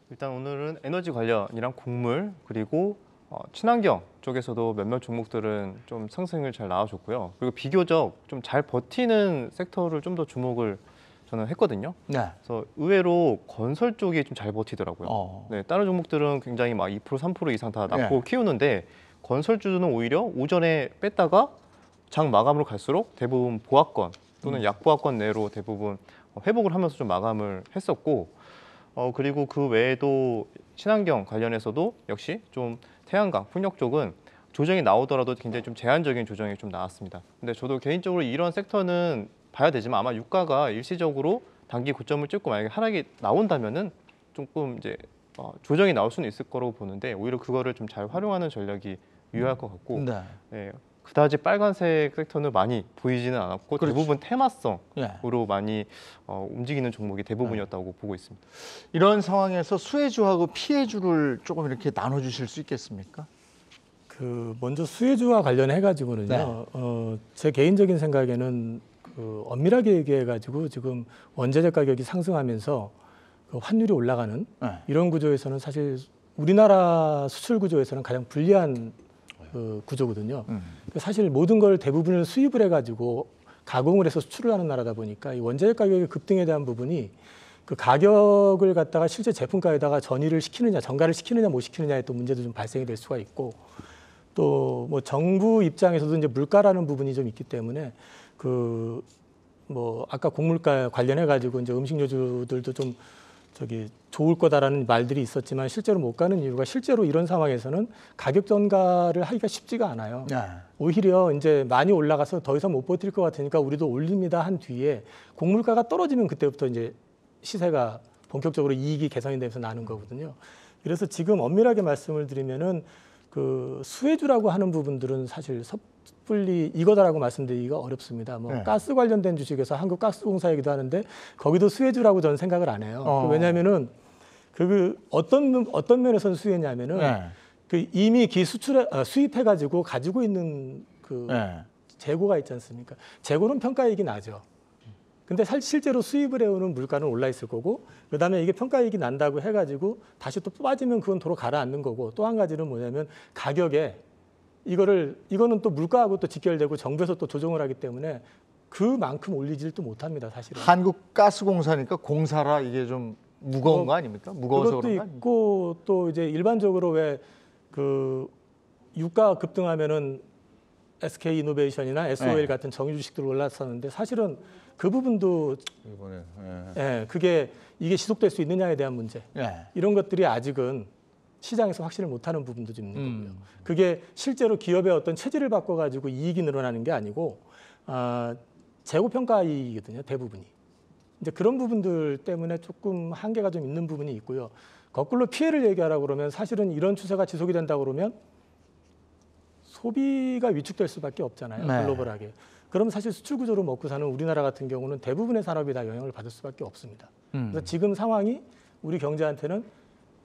일단 오늘은 에너지 관련이랑 곡물 그리고 어, 친환경 쪽에서도 몇몇 종목들은 좀 상승을 잘 나와줬고요. 그리고 비교적 좀 잘 버티는 섹터를 좀 더 주목을 저는 했거든요. 네. 그래서 의외로 건설 쪽이 좀 잘 버티더라고요. 어. 네, 다른 종목들은 굉장히 막2% 3% 이상 다 네. 낳고 네. 키우는데 건설주는 오히려 오전에 뺐다가 장 마감으로 갈수록 대부분 보합권 또는 음. 약보합권 내로 대부분 회복을 하면서 좀 마감을 했었고 어 그리고 그 외에도 친환경 관련해서도 역시 좀 태양광 풍력 쪽은 조정이 나오더라도 굉장히 좀 제한적인 조정이 좀 나왔습니다. 근데 저도 개인적으로 이런 섹터는 봐야 되지만 아마 유가가 일시적으로 단기 고점을 찍고 만약에 하락이 나온다면은 조금 이제 어, 조정이 나올 수는 있을 거라고 보는데 오히려 그거를 좀 잘 활용하는 전략이 유효할 것 같고 네. 예, 그다지 빨간색 섹터는 많이 보이지는 않았고 그렇죠. 대부분 테마성으로 예. 많이 어, 움직이는 종목이 대부분이었다고 네. 보고 있습니다. 이런 상황에서 수혜주하고 피해주를 조금 이렇게 나눠주실 수 있겠습니까? 그 먼저 수혜주와 관련해 가지고는요. 네. 어, 제 개인적인 생각에는 그 엄밀하게 얘기해가지고 지금 원자재 가격이 상승하면서 그 환율이 올라가는 네. 이런 구조에서는 사실 우리나라 수출 구조에서는 가장 불리한 그 구조거든요. 음. 그 사실 모든 걸 대부분을 수입을 해가지고 가공을 해서 수출을 하는 나라다 보니까 이 원자재 가격의 급등에 대한 부분이 그 가격을 갖다가 실제 제품가에다가 전이를 시키느냐, 전가를 시키느냐 못 시키느냐에 또 문제도 좀 발생이 될 수가 있고 또 뭐 정부 입장에서도 이제 물가라는 부분이 좀 있기 때문에 그뭐 아까 곡물가 관련해 가지고 이제 음식요주들도좀 저기 좋을 거다라는 말들이 있었지만 실제로 못 가는 이유가 실제로 이런 상황에서는 가격 전가를 하기가 쉽지가 않아요. 네. 오히려 이제 많이 올라가서 더 이상 못 버틸 것 같으니까 우리도 올립니다 한 뒤에 곡물가가 떨어지면 그때부터 이제 시세가 본격적으로 이익이 개선이 되면서 나는 거거든요. 그래서 지금 엄밀하게 말씀을 드리면은 그 수혜주라고 하는 부분들은 사실 섭, 섣불리 이거다라고 말씀드리기가 어렵습니다. 뭐 네. 가스 관련된 주식에서 한국가스공사 이기도 하는데 거기도 수혜주라고 저는 생각을 안 해요. 어. 그 왜냐하면은 그, 그 어떤 어떤 면에서는 수혜냐면은 네. 그 이미 기 수출 어, 수입해 가지고 가지고 있는 그 네. 재고가 있지 않습니까? 재고는 평가액이 나죠. 근데 살, 실제로 수입을 해오는 물가는 올라 있을 거고 그다음에 이게 평가액이 난다고 해가지고 다시 또 빠지면 그건 도로 가라앉는 거고 또 한 가지는 뭐냐면 가격에 이거를 이거는 또 물가하고 또 직결되고 정부에서 또 조정을 하기 때문에 그만큼 올리지를 또 못합니다 사실은. 한국가스공사니까 공사라 이게 좀 무거운 어, 거 아닙니까? 무거워서 그것도 있고 또 이제 일반적으로 왜 그 유가 급등하면은 SK 이노베이션이나 SOL 네. 같은 정유 주식들 올랐었는데 사실은 그 부분도 이번에 예. 네. 네, 그게 이게 지속될 수 있느냐에 대한 문제 예. 이런 것들이 아직은 시장에서 확신을 못하는 부분도 좀 있는 음. 거고요. 그게 실제로 기업의 어떤 체질을 바꿔가지고 이익이 늘어나는 게 아니고 아, 재고 평가 이익이거든요. 대부분이. 이제 그런 부분들 때문에 조금 한계가 좀 있는 부분이 있고요. 거꾸로 피해를 얘기하라고 그러면 사실은 이런 추세가 지속이 된다 고 그러면 소비가 위축될 수밖에 없잖아요. 네. 글로벌하게. 그럼 사실 수출 구조로 먹고 사는 우리나라 같은 경우는 대부분의 산업이 다 영향을 받을 수밖에 없습니다. 음. 그래서 지금 상황이 우리 경제한테는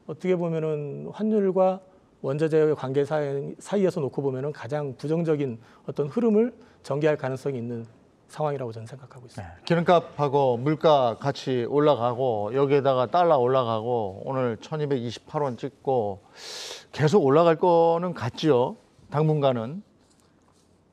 어떻게 보면은 환율과 원자재의 관계 사이, 에서 놓고 보면은 가장 부정적인 어떤 흐름을 전개할 가능성이 있는 상황이라고 저는 생각하고 있습니다. 네. 기름값하고 물가 같이 올라가고 여기에다가 달러 올라가고 오늘 1228원 찍고 계속 올라갈 거는 같지요. 당분간은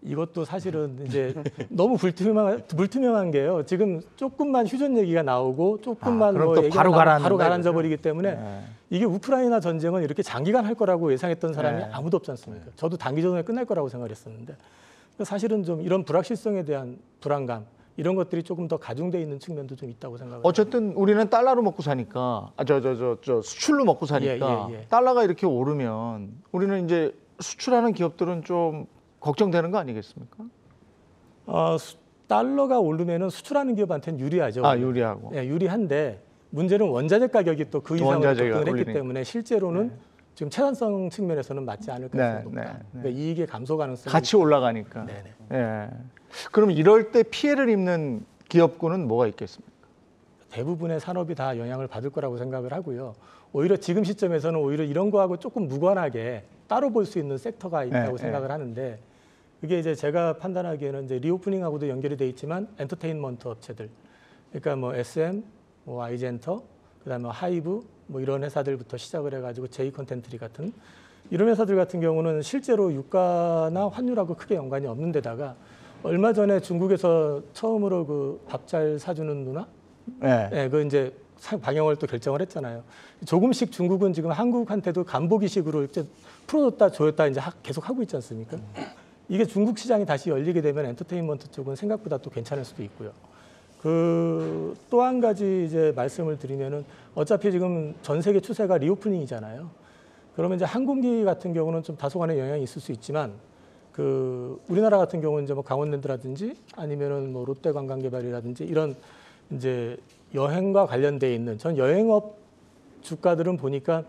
이것도 사실은 이제 너무 불투명한, 불투명한 게요. 지금 조금만 휴전 얘기가 나오고 조금만 아, 뭐 얘기가 바로, 가라 바로 가라앉아 버리기 때문에 네. 이게 우크라이나 전쟁은 이렇게 장기간 할 거라고 예상했던 사람이 네. 아무도 없지 않습니까? 네. 저도 단기전에 끝날 거라고 생각했었는데 그러니까 사실은 좀 이런 불확실성에 대한 불안감 이런 것들이 조금 더 가중돼 있는 측면도 좀 있다고 생각합니다. 어쨌든 우리는 달러로 먹고 사니까 아 저 저 저 저 수출로 먹고 사니까 예, 예, 예. 달러가 이렇게 오르면 우리는 이제 수출하는 기업들은 좀 걱정되는 거 아니겠습니까? 어, 수, 달러가 오르면은 수출하는 기업한테는 유리하죠. 아, 유리하고. 네, 유리한데 문제는 원자재 가격이 또 그 이상으로 급등을 했기 때문에 실제로는 네. 지금 최단성 측면에서는 맞지 않을 가능성이 네, 높다. 네, 네. 그러니까 이익의 감소 가능성이 같이 올라가니까. 네, 네. 예. 그럼 이럴 때 피해를 입는 기업군은 뭐가 있겠습니까? 대부분의 산업이 다 영향을 받을 거라고 생각을 하고요. 오히려 지금 시점에서는 오히려 이런 거하고 조금 무관하게 따로 볼 수 있는 섹터가 있다고 네, 생각을 하는데 그게 이제 제가 판단하기에는 이제 리오프닝하고도 연결이 돼 있지만 엔터테인먼트 업체들, 그러니까 뭐 SM, 뭐 아이젠터, 그다음에 뭐 하이브 뭐 이런 회사들부터 시작을 해가지고 제이 컨텐트리 같은 이런 회사들 같은 경우는 실제로 유가나 환율하고 크게 연관이 없는 데다가 얼마 전에 중국에서 처음으로 그 밥 잘 사주는 누나, 네, 예. 네그 예, 이제 방영을 또 결정을 했잖아요. 조금씩 중국은 지금 한국한테도 간보기식으로 이제 풀어줬다 조였다 이제 계속 하고 있지 않습니까? 이게 중국 시장이 다시 열리게 되면 엔터테인먼트 쪽은 생각보다 또 괜찮을 수도 있고요. 그 또 한 가지 이제 말씀을 드리면은 어차피 지금 전 세계 추세가 리오프닝이잖아요. 그러면 이제 항공기 같은 경우는 좀 다소간의 영향이 있을 수 있지만 그 우리나라 같은 경우는 이제 뭐 강원랜드라든지 아니면은 뭐 롯데관광개발이라든지 이런 이제 여행과 관련돼 있는 전 여행업 주가들은 보니까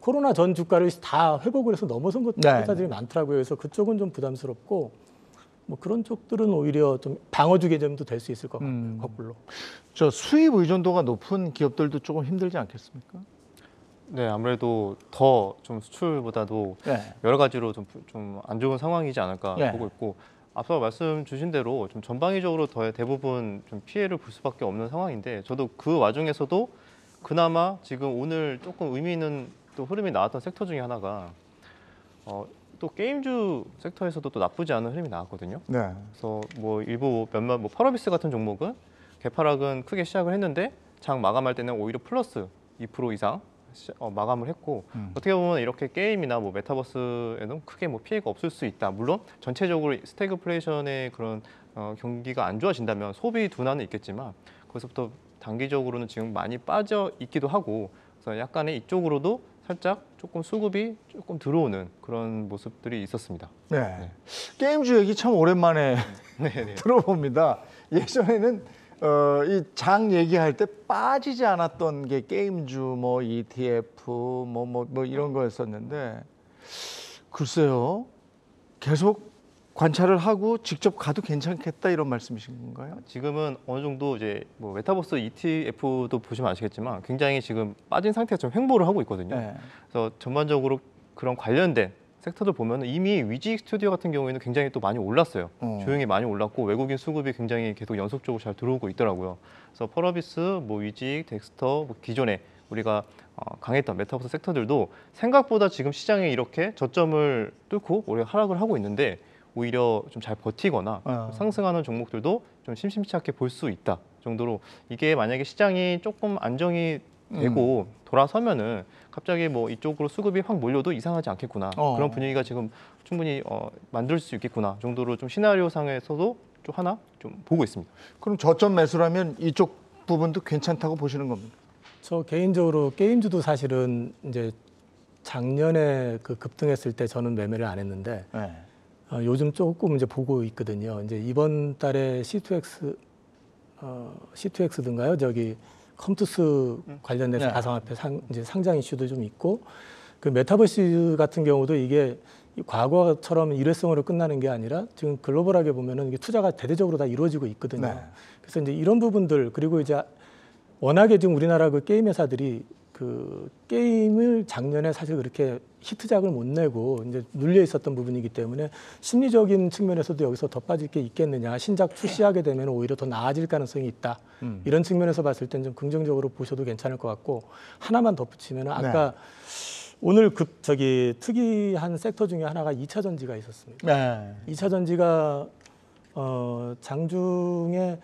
코로나 전 주가를 다 회복을 해서 넘어선 것 네. 회사들이 많더라고요. 그래서 그쪽은 좀 부담스럽고 뭐 그런 쪽들은 오히려 좀 방어주 개념도 될 수 있을 것 같고요. 음. 거꾸로. 저 수입 의존도가 높은 기업들도 조금 힘들지 않겠습니까? 네, 아무래도 더 좀 수출보다도 네. 여러 가지로 좀 좀 안 좋은 상황이지 않을까 네. 보고 있고 앞서 말씀 주신 대로 좀 전방위적으로 더 대부분 좀 피해를 볼 수밖에 없는 상황인데 저도 그 와중에서도 그나마 지금 오늘 조금 의미 있는 또 흐름이 나왔던 섹터 중에 하나가 어, 또 게임주 섹터에서도 또 나쁘지 않은 흐름이 나왔거든요. 네. 그래서 뭐 일부 몇몇 뭐 펄어비스 같은 종목은 개파락은 크게 시작을 했는데 장 마감할 때는 오히려 플러스 2% 이상 시, 어, 마감을 했고 음. 어떻게 보면 이렇게 게임이나 뭐 메타버스에는 크게 뭐 피해가 없을 수 있다. 물론 전체적으로 스태그플레이션의 그런 어, 경기가 안 좋아진다면 소비 둔화는 있겠지만 거기서부터 단기적으로는 지금 많이 빠져 있기도 하고 그래서 약간의 이쪽으로도 살짝 조금 수급이 조금 들어오는 그런 모습들이 있었습니다. 네. 네. 게임주 얘기 참 오랜만에 네, 네. 들어봅니다. 예전에는 어, 이장 얘기할 때 빠지지 않았던 게 게임주 뭐 ETF 뭐뭐 뭐, 뭐 이런 거였었는데 글쎄요. 계속 관찰을 하고 직접 가도 괜찮겠다 이런 말씀이신 건가요? 지금은 어느 정도 이제 뭐 메타버스 ETF도 보시면 아시겠지만 굉장히 지금 빠진 상태에서 횡보를 하고 있거든요. 네. 그래서 전반적으로 그런 관련된 섹터들 보면 이미 위지 스튜디오 같은 경우에는 굉장히 또 많이 올랐어요. 어. 조용히 많이 올랐고 외국인 수급이 굉장히 계속 연속적으로 잘 들어오고 있더라고요. 그래서 퍼러비스, 뭐 위지, 덱스터, 뭐 기존에 우리가 어, 강했던 메타버스 섹터들도 생각보다 지금 시장에 이렇게 저점을 뚫고 오히려 하락을 하고 있는데 오히려 좀 잘 버티거나 아. 상승하는 종목들도 좀 심심치 않게 볼 수 있다 정도로 이게 만약에 시장이 조금 안정이 되고 음. 돌아서면은 갑자기 뭐 이쪽으로 수급이 확 몰려도 이상하지 않겠구나 어. 그런 분위기가 지금 충분히 어, 만들 수 있겠구나 정도로 좀 시나리오 상에서도 좀 하나 좀 보고 있습니다. 그럼 저점 매수라면 이쪽 부분도 괜찮다고 보시는 겁니까? 저 개인적으로 게임주도 사실은 이제 작년에 그 급등했을 때 저는 매매를 안 했는데 네. 어, 요즘 조금 이제 보고 있거든요. 이제 이번 달에 C2X 어, C2X 든가요 저기 컴투스 음. 관련돼서 네. 가상화폐 상, 이제 상장 이슈도 좀 있고 그 메타버스 같은 경우도 이게 과거처럼 일회성으로 끝나는 게 아니라 지금 글로벌하게 보면은 이게 투자가 대대적으로 다 이루어지고 있거든요. 네. 그래서 이제 이런 부분들 그리고 이제 아, 워낙에 지금 우리나라 그 게임 회사들이 그 게임을 작년에 사실 그렇게 히트작을 못 내고 이제 눌려 있었던 부분이기 때문에 심리적인 측면에서도 여기서 더 빠질 게 있겠느냐 신작 출시하게 되면 오히려 더 나아질 가능성이 있다 음. 이런 측면에서 봤을 땐 좀 긍정적으로 보셔도 괜찮을 것 같고 하나만 덧붙이면 네. 아까 네. 오늘 그 저기 특이한 섹터 중에 하나가 2차 전지가 있었습니다. 네. 2차 전지가 어, 장중에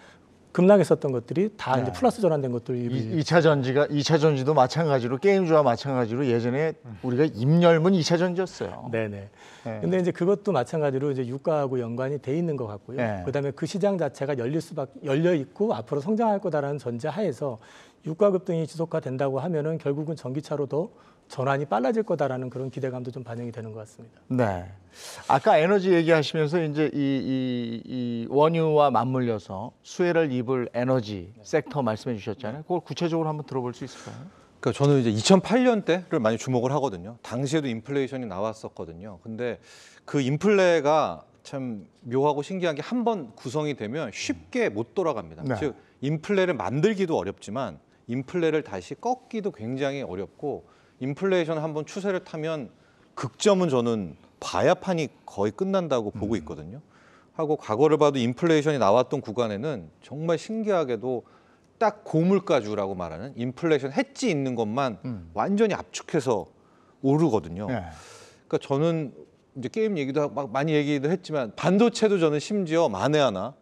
급락했었던 것들이 다 네. 이제 플러스 전환된 것들이 2차 전지가 2차 전지도 마찬가지로 게임주와 마찬가지로 예전에 우리가 입열문 2차 전지였어요. 네네. 네. 근데 이제 그것도 마찬가지로 이제 유가하고 연관이 돼 있는 것 같고요. 네. 그다음에 그 시장 자체가 열릴 수밖 에 열려 있고 앞으로 성장할 거다라는 전제하에서 유가 급등이 지속화된다고 하면은 결국은 전기차로 도 전환이 빨라질 거다라는 그런 기대감도 좀 반영이 되는 것 같습니다. 네. 아까 에너지 얘기하시면서 이제 이, 이, 이 원유와 맞물려서 수혜를 입을 에너지 섹터 말씀해 주셨잖아요. 그걸 구체적으로 한번 들어볼 수 있을까요? 그러니까 저는 이제 2008년 때를 많이 주목을 하거든요. 당시에도 인플레이션이 나왔었거든요. 근데 그 인플레가 참 묘하고 신기한 게 한번 구성이 되면 쉽게 못 돌아갑니다. 네. 즉 인플레를 만들기도 어렵지만 인플레를 다시 꺾기도 굉장히 어렵고 인플레이션 한번 추세를 타면 극점은 저는 바야 판이 거의 끝난다고 음. 보고 있거든요. 하고 과거를 봐도 인플레이션이 나왔던 구간에는 정말 신기하게도 딱 고물가주라고 말하는 인플레이션 해지 있는 것만 음. 완전히 압축해서 오르거든요. 네. 그러니까 저는 이제 게임 얘기도 막 많이 얘기도 했지만 반도체도 저는 심지어 만에 하나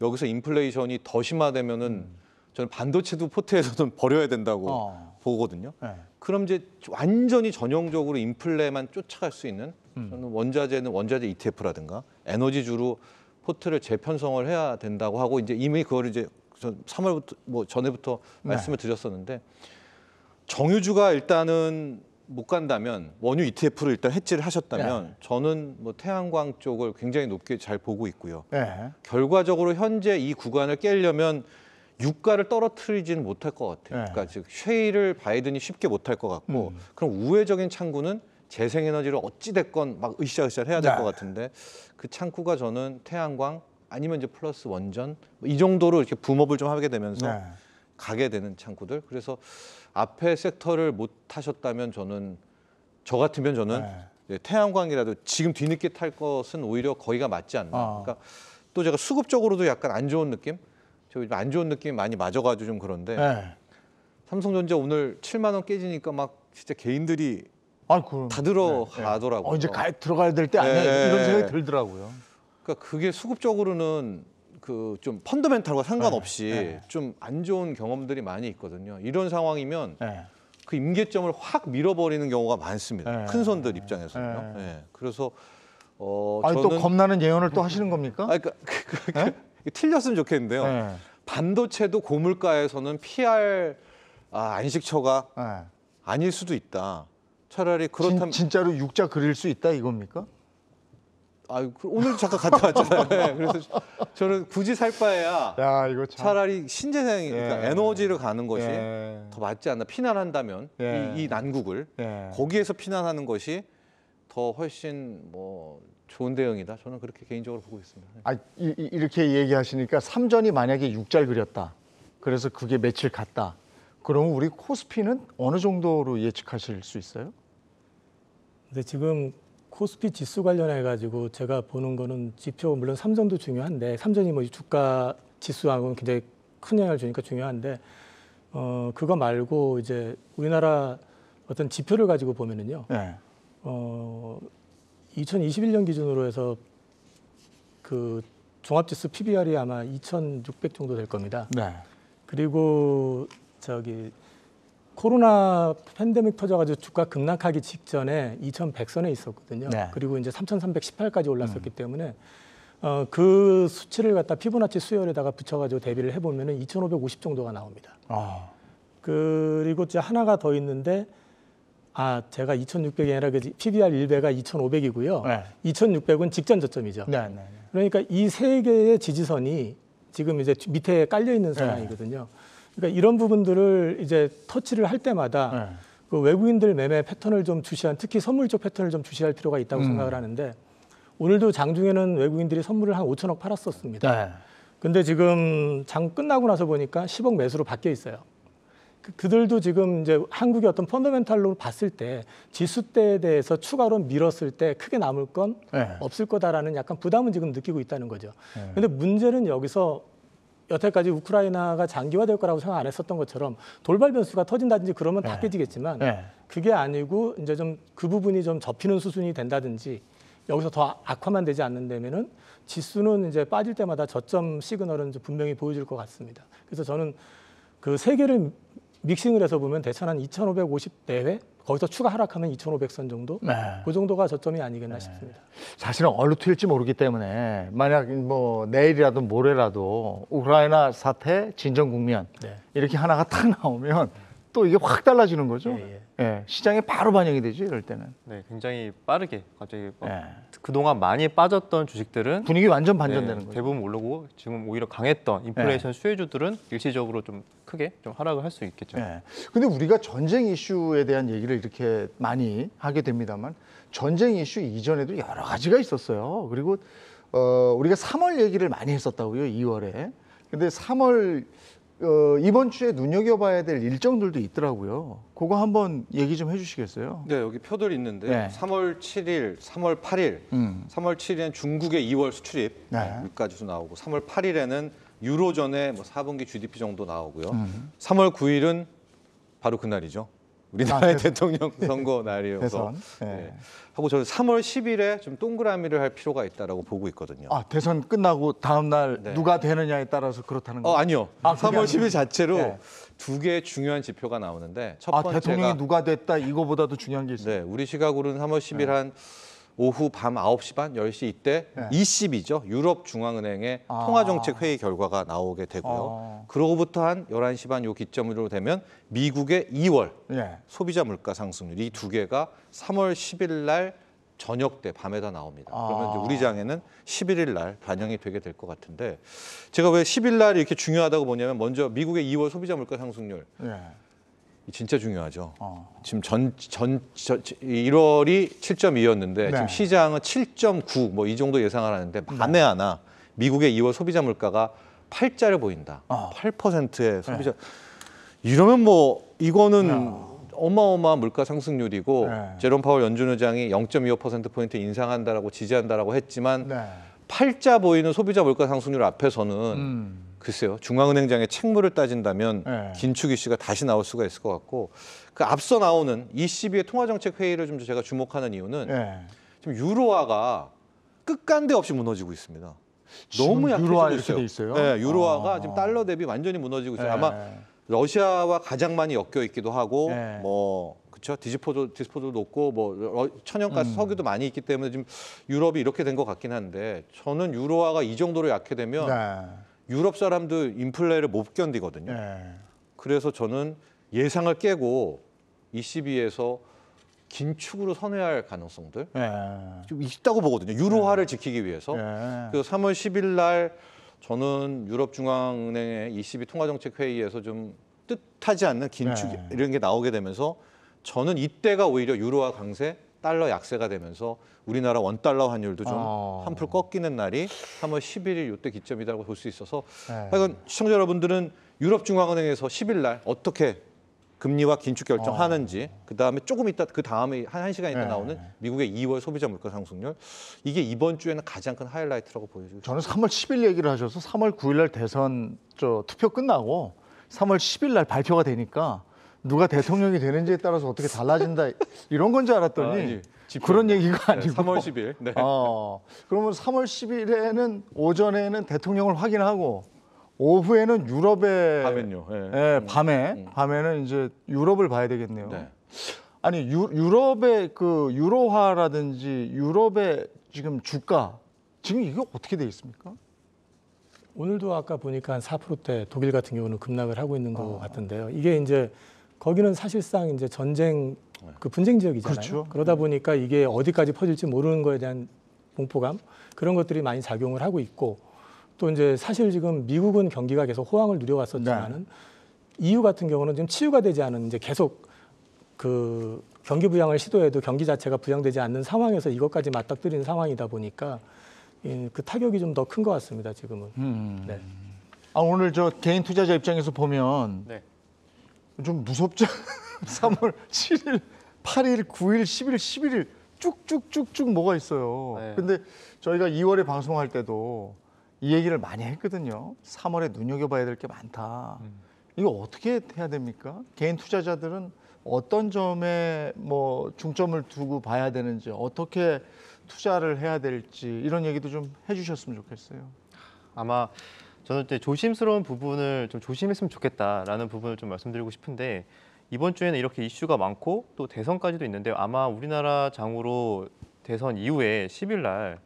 여기서 인플레이션이 더 심화되면은 음. 저는 반도체도 포트에서는 버려야 된다고 어. 보거든요. 네. 그럼 이제 완전히 전형적으로 인플레만 쫓아갈 수 있는 음. 저는 원자재는 원자재 ETF라든가 에너지주로 포트를 재편성을 해야 된다고 하고 이제 이미 그걸 이제 3월부터 뭐 전에부터 네. 말씀을 드렸었는데 정유주가 일단은 못 간다면 원유 ETF를 일단 해지를 하셨다면 네. 저는 뭐 태양광 쪽을 굉장히 높게 잘 보고 있고요. 네. 결과적으로 현재 이 구간을 깨려면 유가를 떨어뜨리지는 못할 것 같아요. 네. 그러니까 즉 쉐이를 바이든이 쉽게 못할 것 같고 음. 그럼 우회적인 창구는 재생에너지를 어찌 됐건 막 으쌰으쌰 해야 될것 네. 같은데 그 창구가 저는 태양광 아니면 이제 플러스 원전 뭐 이 정도로 이렇게 붐업을 좀 하게 되면서 네. 가게 되는 창구들 그래서 앞에 섹터를 못 하셨다면 저는 저 같으면 저는 네. 태양광이라도 지금 뒤늦게 탈 것은 오히려 거기가 맞지 않나 어. 그러니까 또 제가 수급적으로도 약간 안 좋은 느낌 좀안 좋은 느낌이 많이 맞아가지고 좀 그런데 네. 삼성전자 오늘 7만 원 깨지니까 막 진짜 개인들이 아, 그럼, 다 들어가더라고요. 네. 어, 이제 가, 들어가야 될 때 아니야 네. 이런 생각이 들더라고요. 그러니까 그게 수급적으로는 그 좀 펀더멘탈과 상관없이 네. 네. 좀안 좋은 경험들이 많이 있거든요. 이런 상황이면 네. 그 임계점을 확 밀어버리는 경우가 많습니다. 큰 손들 입장에서는요. 그래서 어, 아니 저는... 또 겁나는 예언을 또 하시는 겁니까? 아, 니까 그러니까, 그, 그, 그, 틀렸으면 좋겠는데요. 네. 반도체도 고물가에서는 PR 아, 안식처가 네. 아닐 수도 있다. 차라리 그렇다면 진, 짜로 육자 그릴 수 있다 이겁니까? 아, 그 오늘 잠깐 갔다 왔잖아요. 네, 그래서 저는 굳이 살 바에야 야, 이거 참. 차라리 신재생 예. 그러니까 에너지를 가는 것이 예. 더 맞지 않나 피난한다면 예. 이, 이, 난국을 예. 거기에서 피난하는 것이 더 훨씬 뭐 좋은 대응이다. 저는 그렇게 개인적으로 보고 있습니다. 네. 아, 이, 이렇게 얘기하시니까 삼전이 만약에 육잘 그렸다. 그래서 그게 며칠 갔다. 그러면 우리 코스피는 어느 정도로 예측하실 수 있어요? 근데 지금 코스피 지수 관련해 가지고 제가 보는 거는 지표 물론 삼전도 중요한데 삼전이 뭐 주가 지수하고는 굉장히 큰 영향을 주니까 중요한데 어 그거 말고 이제 우리나라 어떤 지표를 가지고 보면은요. 네. 어 2021년 기준으로 해서 그 종합지수 PBR이 아마 2,600 정도 될 겁니다. 네. 그리고 저기 코로나 팬데믹 터져가지고 주가 급락하기 직전에 2,100선에 있었거든요. 네. 그리고 이제 3,318까지 올랐었기 음. 때문에 어, 그 수치를 갖다 피부나치 수열에다가 붙여가지고 대비를 해보면 은2,550 정도가 나옵니다. 아. 그리고 이제 하나가 더 있는데 아, 제가 2,600이 아니라 그 PBR 1배가 2,500이고요. 네. 2,600은 직전 저점이죠. 네, 네, 네. 그러니까 이 세 개의 지지선이 지금 이제 밑에 깔려 있는 네. 상황이거든요. 그러니까 이런 부분들을 이제 터치를 할 때마다 네. 그 외국인들 매매 패턴을 좀 주시한 특히 선물 쪽 패턴을 좀 주시할 필요가 있다고 음. 생각을 하는데 오늘도 장중에는 외국인들이 선물을 한 5천억 팔았었습니다. 근데 지금 장 끝나고 나서 보니까 10억 매수로 바뀌어 있어요. 그, 그들도 지금 이제 한국의 어떤 펀더멘탈로 봤을 때 지수 때에 대해서 추가로 밀었을 때 크게 남을 건 네. 없을 거다라는 약간 부담은 지금 느끼고 있다는 거죠. 그런데 네. 문제는 여기서 여태까지 우크라이나가 장기화될 거라고 생각 안 했었던 것처럼 돌발 변수가 터진다든지 그러면 네. 다 깨지겠지만 네. 그게 아니고 이제 좀 그 부분이 좀 접히는 수순이 된다든지 여기서 더 악화만 되지 않는다면은 지수는 이제 빠질 때마다 저점 시그널은 분명히 보여줄 것 같습니다. 그래서 저는 그 세계를 믹싱을 해서 보면 대천 한2,550 대회 거기서 추가 하락하면 2,500선 정도 네. 그 정도가 저점이 아니겠나 네. 싶습니다. 사실은 어느 튈지 모르기 때문에 만약 뭐 내일이라도 모레라도 우크라이나 사태 진정 국면 네. 이렇게 하나가 탁 나오면 또 이게 확 달라지는 거죠. 예, 예. 예, 시장에 바로 반영이 되죠. 이럴 때는. 네, 굉장히 빠르게 갑자기 예. 그동안 많이 빠졌던 주식들은 분위기 완전 반전되는 예, 거죠. 대부분 오르고 지금 오히려 강했던 인플레이션 예. 수혜주들은 일시적으로 좀 크게 좀 하락을 할 수 있겠죠. 네. 근데 우리가 전쟁 이슈에 대한 얘기를 이렇게 많이 하게 됩니다만 전쟁 이슈 이전에도 여러 가지가 있었어요. 그리고 어, 우리가 3월 얘기를 많이 했었다고요. 2월에. 근데 3월 어, 이번 주에 눈여겨봐야 될 일정들도 있더라고요. 그거 한번 얘기 좀 해주시겠어요? 네, 여기 표들 있는데 네. 3월 7일, 3월 8일, 음. 3월 7일엔 중국의 2월 수출입 네. 물가 지수 나오고 3월 8일에는 유로전에뭐 4분기 GDP 정도 나오고요. 음. 3월 9일은 바로 그날이죠. 우리나라의 아, 대통령 네. 선거 날이어서 예. 네. 하고 저는 3월 10일에 좀 동그라미를 할 필요가 있다라고 보고 있거든요. 아 대선 끝나고 다음 날 네. 누가 되느냐에 따라서 그렇다는 어, 거예요? 어, 아니요. 아, 3월 10일 자체로 네. 두 개의 중요한 지표가 나오는데 첫 아, 번째가 아, 대통령이 누가 됐다 이거보다도 중요한 게 있어요. 네, 우리 시각으로는 3월 10일 한 오후 밤 9시 반, 10시 이때 네. ECB죠. 유럽중앙은행의 아. 통화정책 회의 결과가 나오게 되고요. 아. 그고부터한 11시 반 요 기점으로 되면 미국의 2월 네. 예. 소비자 물가 상승률 이 두 개가 3월 10일 날 저녁 때 밤에다 나옵니다. 아. 그러면 우리 장에는 11일 날 반영이 되게 될 것 같은데 제가 왜 10일 날 이렇게 중요하다고 보냐면 먼저 미국의 2월 소비자 물가 상승률 네. 진짜 중요하죠. 어. 지금 전, 전, 전 1월이 7.2였는데 네. 지금 시장은 7.9 뭐 이 정도 예상하는데 을 밤에 네. 하나 미국의 2월 소비자 물가가 8자를 보인다. 어. 8%의 소비자 네. 이러면 뭐 이거는 어. 어마어마한 물가 상승률이고 네. 제롬 파월 연준 의장이 0.25% 포인트 인상한다라고 지지한다라고 했지만 8자 보이는 소비자 물가 상승률 앞에서는 음. 글쎄요. 중앙은행장의 책무를 따진다면 네. 긴축 이슈가 다시 나올 수가 있을 것 같고 그 앞서 나오는 ECB의 통화정책 회의를 좀 제가 주목하는 이유는 네. 지금 유로화가 끝간데 없이 무너지고 있습니다. 너무 약해지고 있어요. 네, 유로화가 아. 지금 달러 대비 완전히 무너지고 있어요. 네. 아마 러시아와 가장 많이 엮여 있기도 하고 네. 뭐 그렇죠 디스포도 디스포도 높고 뭐 천연가스 음. 석유도 많이 있기 때문에 지금 유럽이 이렇게 된 것 같긴 한데 저는 유로화가 이 정도로 약해되면 네. 유럽 사람들 인플레를 못 견디거든요. 네. 그래서 저는 예상을 깨고 ECB에서 긴축으로 선회할 가능성들 네. 좀 있다고 보거든요. 유로화를 예. 지키기 위해서. 그 3월 10일 날 저는 유럽 중앙은행의 ECB 통화정책 회의에서 좀 뜻하지 않는 긴축 이런 게 나오게 되면서 저는 이때가 오히려 유로화 강세 달러 약세가 되면서 우리나라 원 달러 환율도 좀 어. 한풀 꺾이는 날이 3월 11일 이때 기점이라고 볼 수 있어서 네. 하여간 시청자 여러분들은 유럽 중앙은행에서 10일 날 어떻게 금리와 긴축 결정하는지 어. 그다음에 조금 있다 그다음에 한 1시간 있다 네. 나오는 미국의 2월 소비자 물가 상승률 이게 이번 주에는 가장 큰 하이라이트라고 보여지고 저는 3월 10일 얘기를 하셔서 3월 9일 날 대선 저 투표 끝나고 3월 10일 날 발표가 되니까 누가 대통령이 되는지에 따라서 어떻게 달라진다 이런 건 줄 알았더니 아, 예. 그런 얘기가 네, 아니고 네, 3월 10일. 네. 어, 그러면 3월 10일에는 오전에는 대통령을 확인하고 오후에는 유럽에 밤엔요. 예, 예 음. 밤에 음. 밤에는 이제 유럽을 봐야 되겠네요. 네. 아니 유, 유럽의 그 유로화라든지 유럽의 지금 주가 지금 이게 어떻게 돼 있습니까? 오늘도 아까 보니까 한 4%대 독일 같은 경우는 급락을 하고 있는 것 아. 같은데요. 이게 이제 거기는 사실상 이제 전쟁 네. 그 분쟁 지역이잖아요. 그렇죠. 그러다 네. 보니까 이게 어디까지 퍼질지 모르는 거에 대한 공포감 그런 것들이 많이 작용을 하고 있고 또 이제 사실 지금 미국은 경기가 계속 호황을 누려왔었지만은 네. EU 같은 경우는 지금 치유가 되지 않은 이제 계속 그 경기 부양을 시도해도 경기 자체가 부양되지 않는 상황에서 이것까지 맞닥뜨리는 상황이다 보니까 그 타격이 좀 더 큰 것 같습니다 지금은. 음. 네. 아 오늘 저 개인 투자자 입장에서 보면 네. 좀 무섭죠? 3월 7일, 8일, 9일, 10일, 11일 쭉쭉쭉쭉 뭐가 있어요. 네. 근데 저희가 2월에 방송할 때도 이 얘기를 많이 했거든요. 3월에 눈여겨봐야 될 게 많다. 음. 이거 어떻게 해야 됩니까? 개인 투자자들은 어떤 점에 뭐 중점을 두고 봐야 되는지 어떻게 투자를 해야 될지 이런 얘기도 좀 해주셨으면 좋겠어요. 아마 저는 이제 조심스러운 부분을 좀 조심했으면 좋겠다라는 부분을 좀 말씀드리고 싶은데 이번 주에는 이렇게 이슈가 많고 또 대선까지도 있는데 아마 우리나라 장으로 대선 이후에 10일 날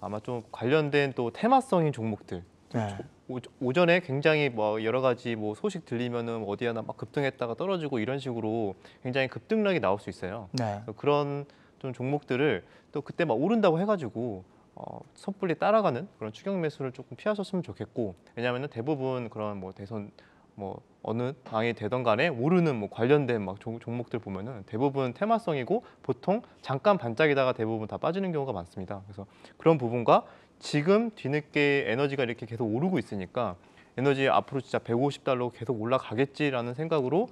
아마 좀 관련된 또 테마성인 종목들 네. 오전에 굉장히 뭐 여러 가지 뭐 소식 들리면은 뭐 어디 하나 막 급등했다가 떨어지고 이런 식으로 굉장히 급등락이 나올 수 있어요. 네. 그런 좀 종목들을 또 그때 막 오른다고 해가지고 어, 섣불리 따라가는 그런 추격 매수를 조금 피하셨으면 좋겠고 왜냐하면 대부분 그런 뭐 대선 뭐 어느 당이 되던 간에 오르는 뭐 관련된 막 종, 목들 보면은 대부분 테마성이고 보통 잠깐 반짝이다가 대부분 다 빠지는 경우가 많습니다. 그래서 그런 부분과 지금 뒤늦게 에너지가 이렇게 계속 오르고 있으니까 에너지 앞으로 진짜 150달러 계속 올라가겠지라는 생각으로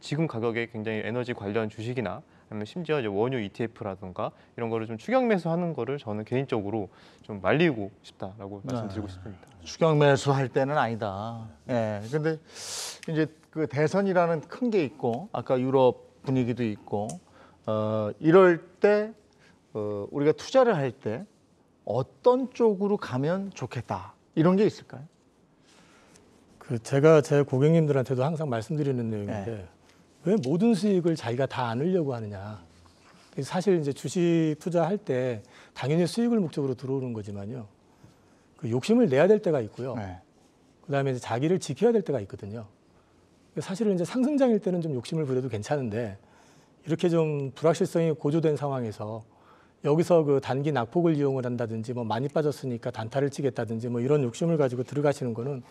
지금 가격에 굉장히 에너지 관련 주식이나 아니면 심지어 이제 원유 ETF라든가 이런 거를 좀 추격 매수하는 거를 저는 개인적으로 좀 말리고 싶다라고 네. 말씀드리고 싶습니다. 추격 매수할 때는 아니다. 예. 네. 근데 이제 그 대선이라는 큰 게 있고 아까 유럽 분위기도 있고 어 이럴 때 어, 우리가 투자를 할 때 어떤 쪽으로 가면 좋겠다 이런 게 있을까요? 그 제가 제 고객님들한테도 항상 말씀드리는 내용인데 네. 왜 모든 수익을 자기가 다 안으려고 하느냐. 사실 이제 주식 투자할 때 당연히 수익을 목적으로 들어오는 거지만요. 그 욕심을 내야 될 때가 있고요. 네. 그다음에 자기를 지켜야 될 때가 있거든요. 그러니까 사실은 이제 상승장일 때는 좀 욕심을 부려도 괜찮은데 이렇게 좀 불확실성이 고조된 상황에서 여기서 그 단기 낙폭을 이용을 한다든지 뭐 많이 빠졌으니까 단타를 치겠다든지 뭐 이런 욕심을 가지고 들어가시는 거는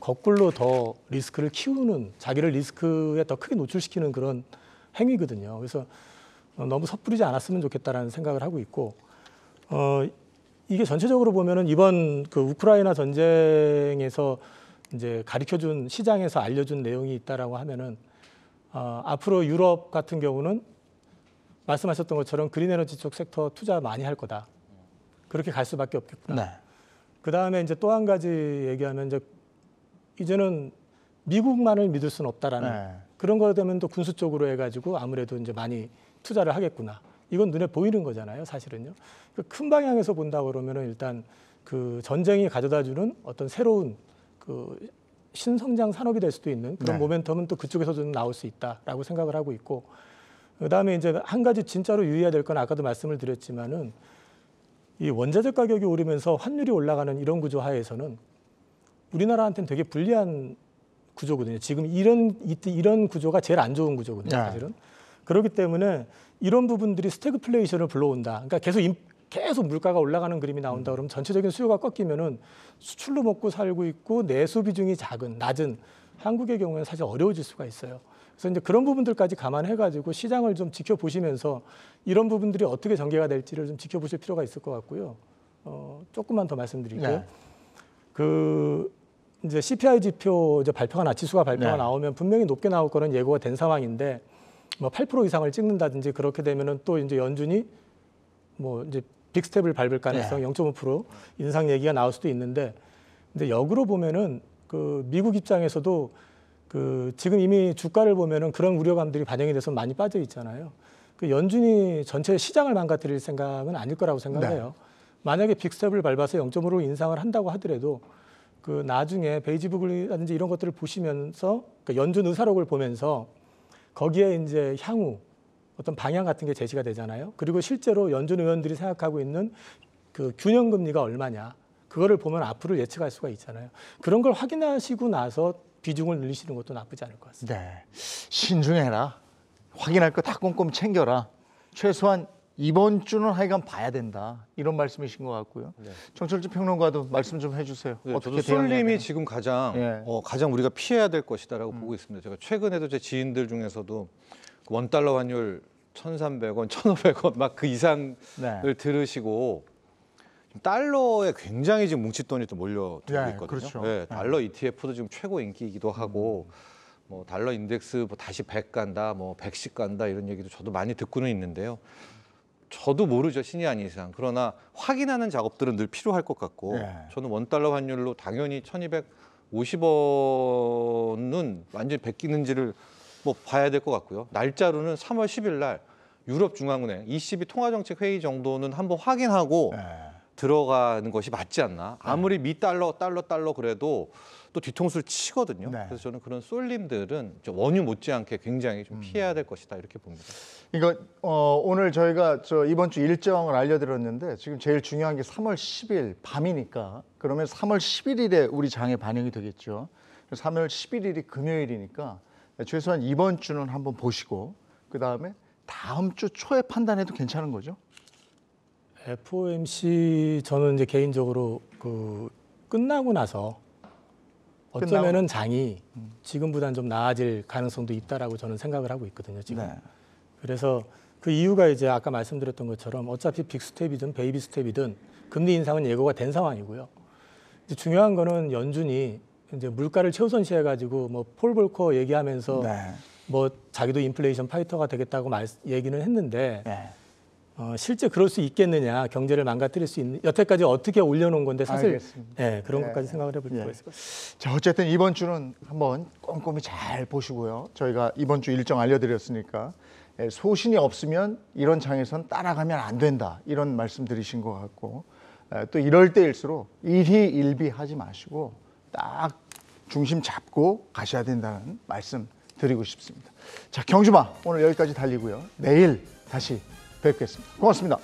거꾸로 더 리스크를 키우는 자기를 리스크에 더 크게 노출시키는 그런 행위거든요. 그래서 어, 너무 섣부르지 않았으면 좋겠다라는 생각을 하고 있고 어, 이게 전체적으로 보면은 이번 그 우크라이나 전쟁에서 이제 가르쳐준 시장에서 알려준 내용이 있다라고 하면은 어, 앞으로 유럽 같은 경우는 말씀하셨던 것처럼 그린 에너지 쪽 섹터 투자 많이 할 거다. 그렇게 갈 수밖에 없겠구나. 네. 그 다음에 이제 또 한 가지 얘기하면 이제 이제는 미국만을 믿을 수는 없다라는 네. 그런 거 되면 또 군수 쪽으로 해가지고 아무래도 이제 많이 투자를 하겠구나. 이건 눈에 보이는 거잖아요, 사실은요. 그 큰 방향에서 본다 그러면은 일단 그 전쟁이 가져다주는 어떤 새로운 그 신성장 산업이 될 수도 있는 그런 네. 모멘텀은 또 그쪽에서 도 나올 수 있다라고 생각을 하고 있고 그다음에 이제 한 가지 진짜로 유의해야 될 건 아까도 말씀을 드렸지만은 이 원자재 가격이 오르면서 환율이 올라가는 이런 구조 하에서는 우리나라한테는 되게 불리한 구조거든요. 지금 이런 이런 구조가 제일 안 좋은 구조거든요. 네. 사실은. 네. 그렇기 때문에 이런 부분들이 스태그플레이션을 불러온다. 그러니까 계속 임, 계속 물가가 올라가는 그림이 나온다 그러면 전체적인 수요가 꺾이면은 수출로 먹고 살고 있고 내수 비중이 작은 낮은 한국의 경우는 에 사실 어려워질 수가 있어요. 그래서 이제 그런 부분들까지 감안해가지고 시장을 좀 지켜보시면서 이런 부분들이 어떻게 전개가 될지를 좀 지켜보실 필요가 있을 것 같고요. 어, 조금만 더 말씀드릴게요. 네. 그 이제 CPI 지표 이제 발표가 나 지수가 발표가 네. 나오면 분명히 높게 나올 거는 예고가 된 상황인데 뭐 8% 이상을 찍는다든지 그렇게 되면은 또 이제 연준이 뭐 이제 빅스텝을 밟을 가능성 네. 0.5% 인상 얘기가 나올 수도 있는데 근데 역으로 보면은 그 미국 입장에서도 그 지금 이미 주가를 보면은 그런 우려감들이 반영이 돼서 많이 빠져 있잖아요. 그 연준이 전체 시장을 망가뜨릴 생각은 아닐 거라고 생각해요. 네. 만약에 빅스텝을 밟아서 0.5로 인상을 한다고 하더라도 그 나중에 베이지북이라든지 이런 것들을 보시면서 그 연준 의사록을 보면서 거기에 이제 향후 어떤 방향 같은 게 제시가 되잖아요. 그리고 실제로 연준 의원들이 생각하고 있는 그 균형 금리가 얼마냐 그거를 보면 앞으로 예측할 수가 있잖아요. 그런 걸 확인하시고 나서 비중을 늘리시는 것도 나쁘지 않을 것 같습니다. 네, 신중해라. 확인할 거 다 꼼꼼 챙겨라. 최소한 이번 주는 하여간 봐야 된다 이런 말씀이신 것 같고요. 네. 정철주 평론가도 말씀 좀 해주세요. 네, 어떻게 솔림이 지금 가장 네. 어, 가장 우리가 피해야 될 것이다라고 음. 보고 있습니다. 제가 최근에도 제 지인들 중에서도 원 달러 환율 1,300원, 1,500원 막 그 이상을 네. 들으시고 달러에 굉장히 지금 뭉칫돈이 또 몰려들고 네, 있거든요. 그렇죠. 네, 네. 달러 ETF도 지금 최고 인기이기도 하고. 음. 뭐 달러 인덱스 뭐 다시 100 간다, 뭐110 간다 이런 얘기도 저도 많이 듣고는 있는데요. 저도 모르죠 신이 아닌 이상 그러나 확인하는 작업들은 늘 필요할 것 같고 예. 저는 원 달러 환율로 당연히 1,250원은 완전히 베끼는지를 뭐 봐야 될 것 같고요 날짜로는 3월 10일 날 유럽 중앙은행 ECB 통화정책 회의 정도는 한번 확인하고 예. 들어가는 것이 맞지 않나. 네. 아무리 미달러, 달러, 달러 그래도 또 뒤통수를 치거든요. 네. 그래서 저는 그런 쏠림들은 원유 못지않게 굉장히 좀 음. 피해야 될 것이다 이렇게 봅니다. 이거 그러니까, 어, 오늘 저희가 저 이번 주 일정을 알려드렸는데 지금 제일 중요한 게 3월 10일 밤이니까 그러면 3월 11일에 우리 장에 반영이 되겠죠. 3월 11일이 금요일이니까 최소한 이번 주는 한번 보시고 그 다음에 다음 주 초에 판단해도 괜찮은 거죠. FOMC 저는 이제 개인적으로 그 끝나고 나서 어쩌면은 장이 음. 지금보다는 좀 나아질 가능성도 있다라고 저는 생각을 하고 있거든요 지금. 네. 그래서 그 이유가 이제 아까 말씀드렸던 것처럼 어차피 빅스텝이든 베이비스텝이든 금리 인상은 예고가 된 상황이고요. 이제 중요한 거는 연준이 이제 물가를 최우선시해 가지고 뭐폴 볼커 얘기하면서 네. 뭐 자기도 인플레이션 파이터가 되겠다고 말 얘기는 했는데. 네. 어, 실제 그럴 수 있겠느냐 경제를 망가뜨릴 수 있는 여태까지 어떻게 올려놓은 건데 사실 알겠습니다. 예, 그런 네. 것까지 생각을 해볼 필요가 예. 있을 것 같습니다. 자 어쨌든 이번 주는 한번 꼼꼼히 잘 보시고요. 저희가 이번 주 일정 알려드렸으니까 예, 소신이 없으면 이런 장에선 따라가면 안 된다 이런 말씀드리신 것 같고 예, 또 이럴 때일수록 일희일비하지 마시고 딱 중심 잡고 가셔야 된다는 말씀 드리고 싶습니다. 자 경주마 오늘 여기까지 달리고요. 내일 다시 뵙겠습니다. 고맙습니다.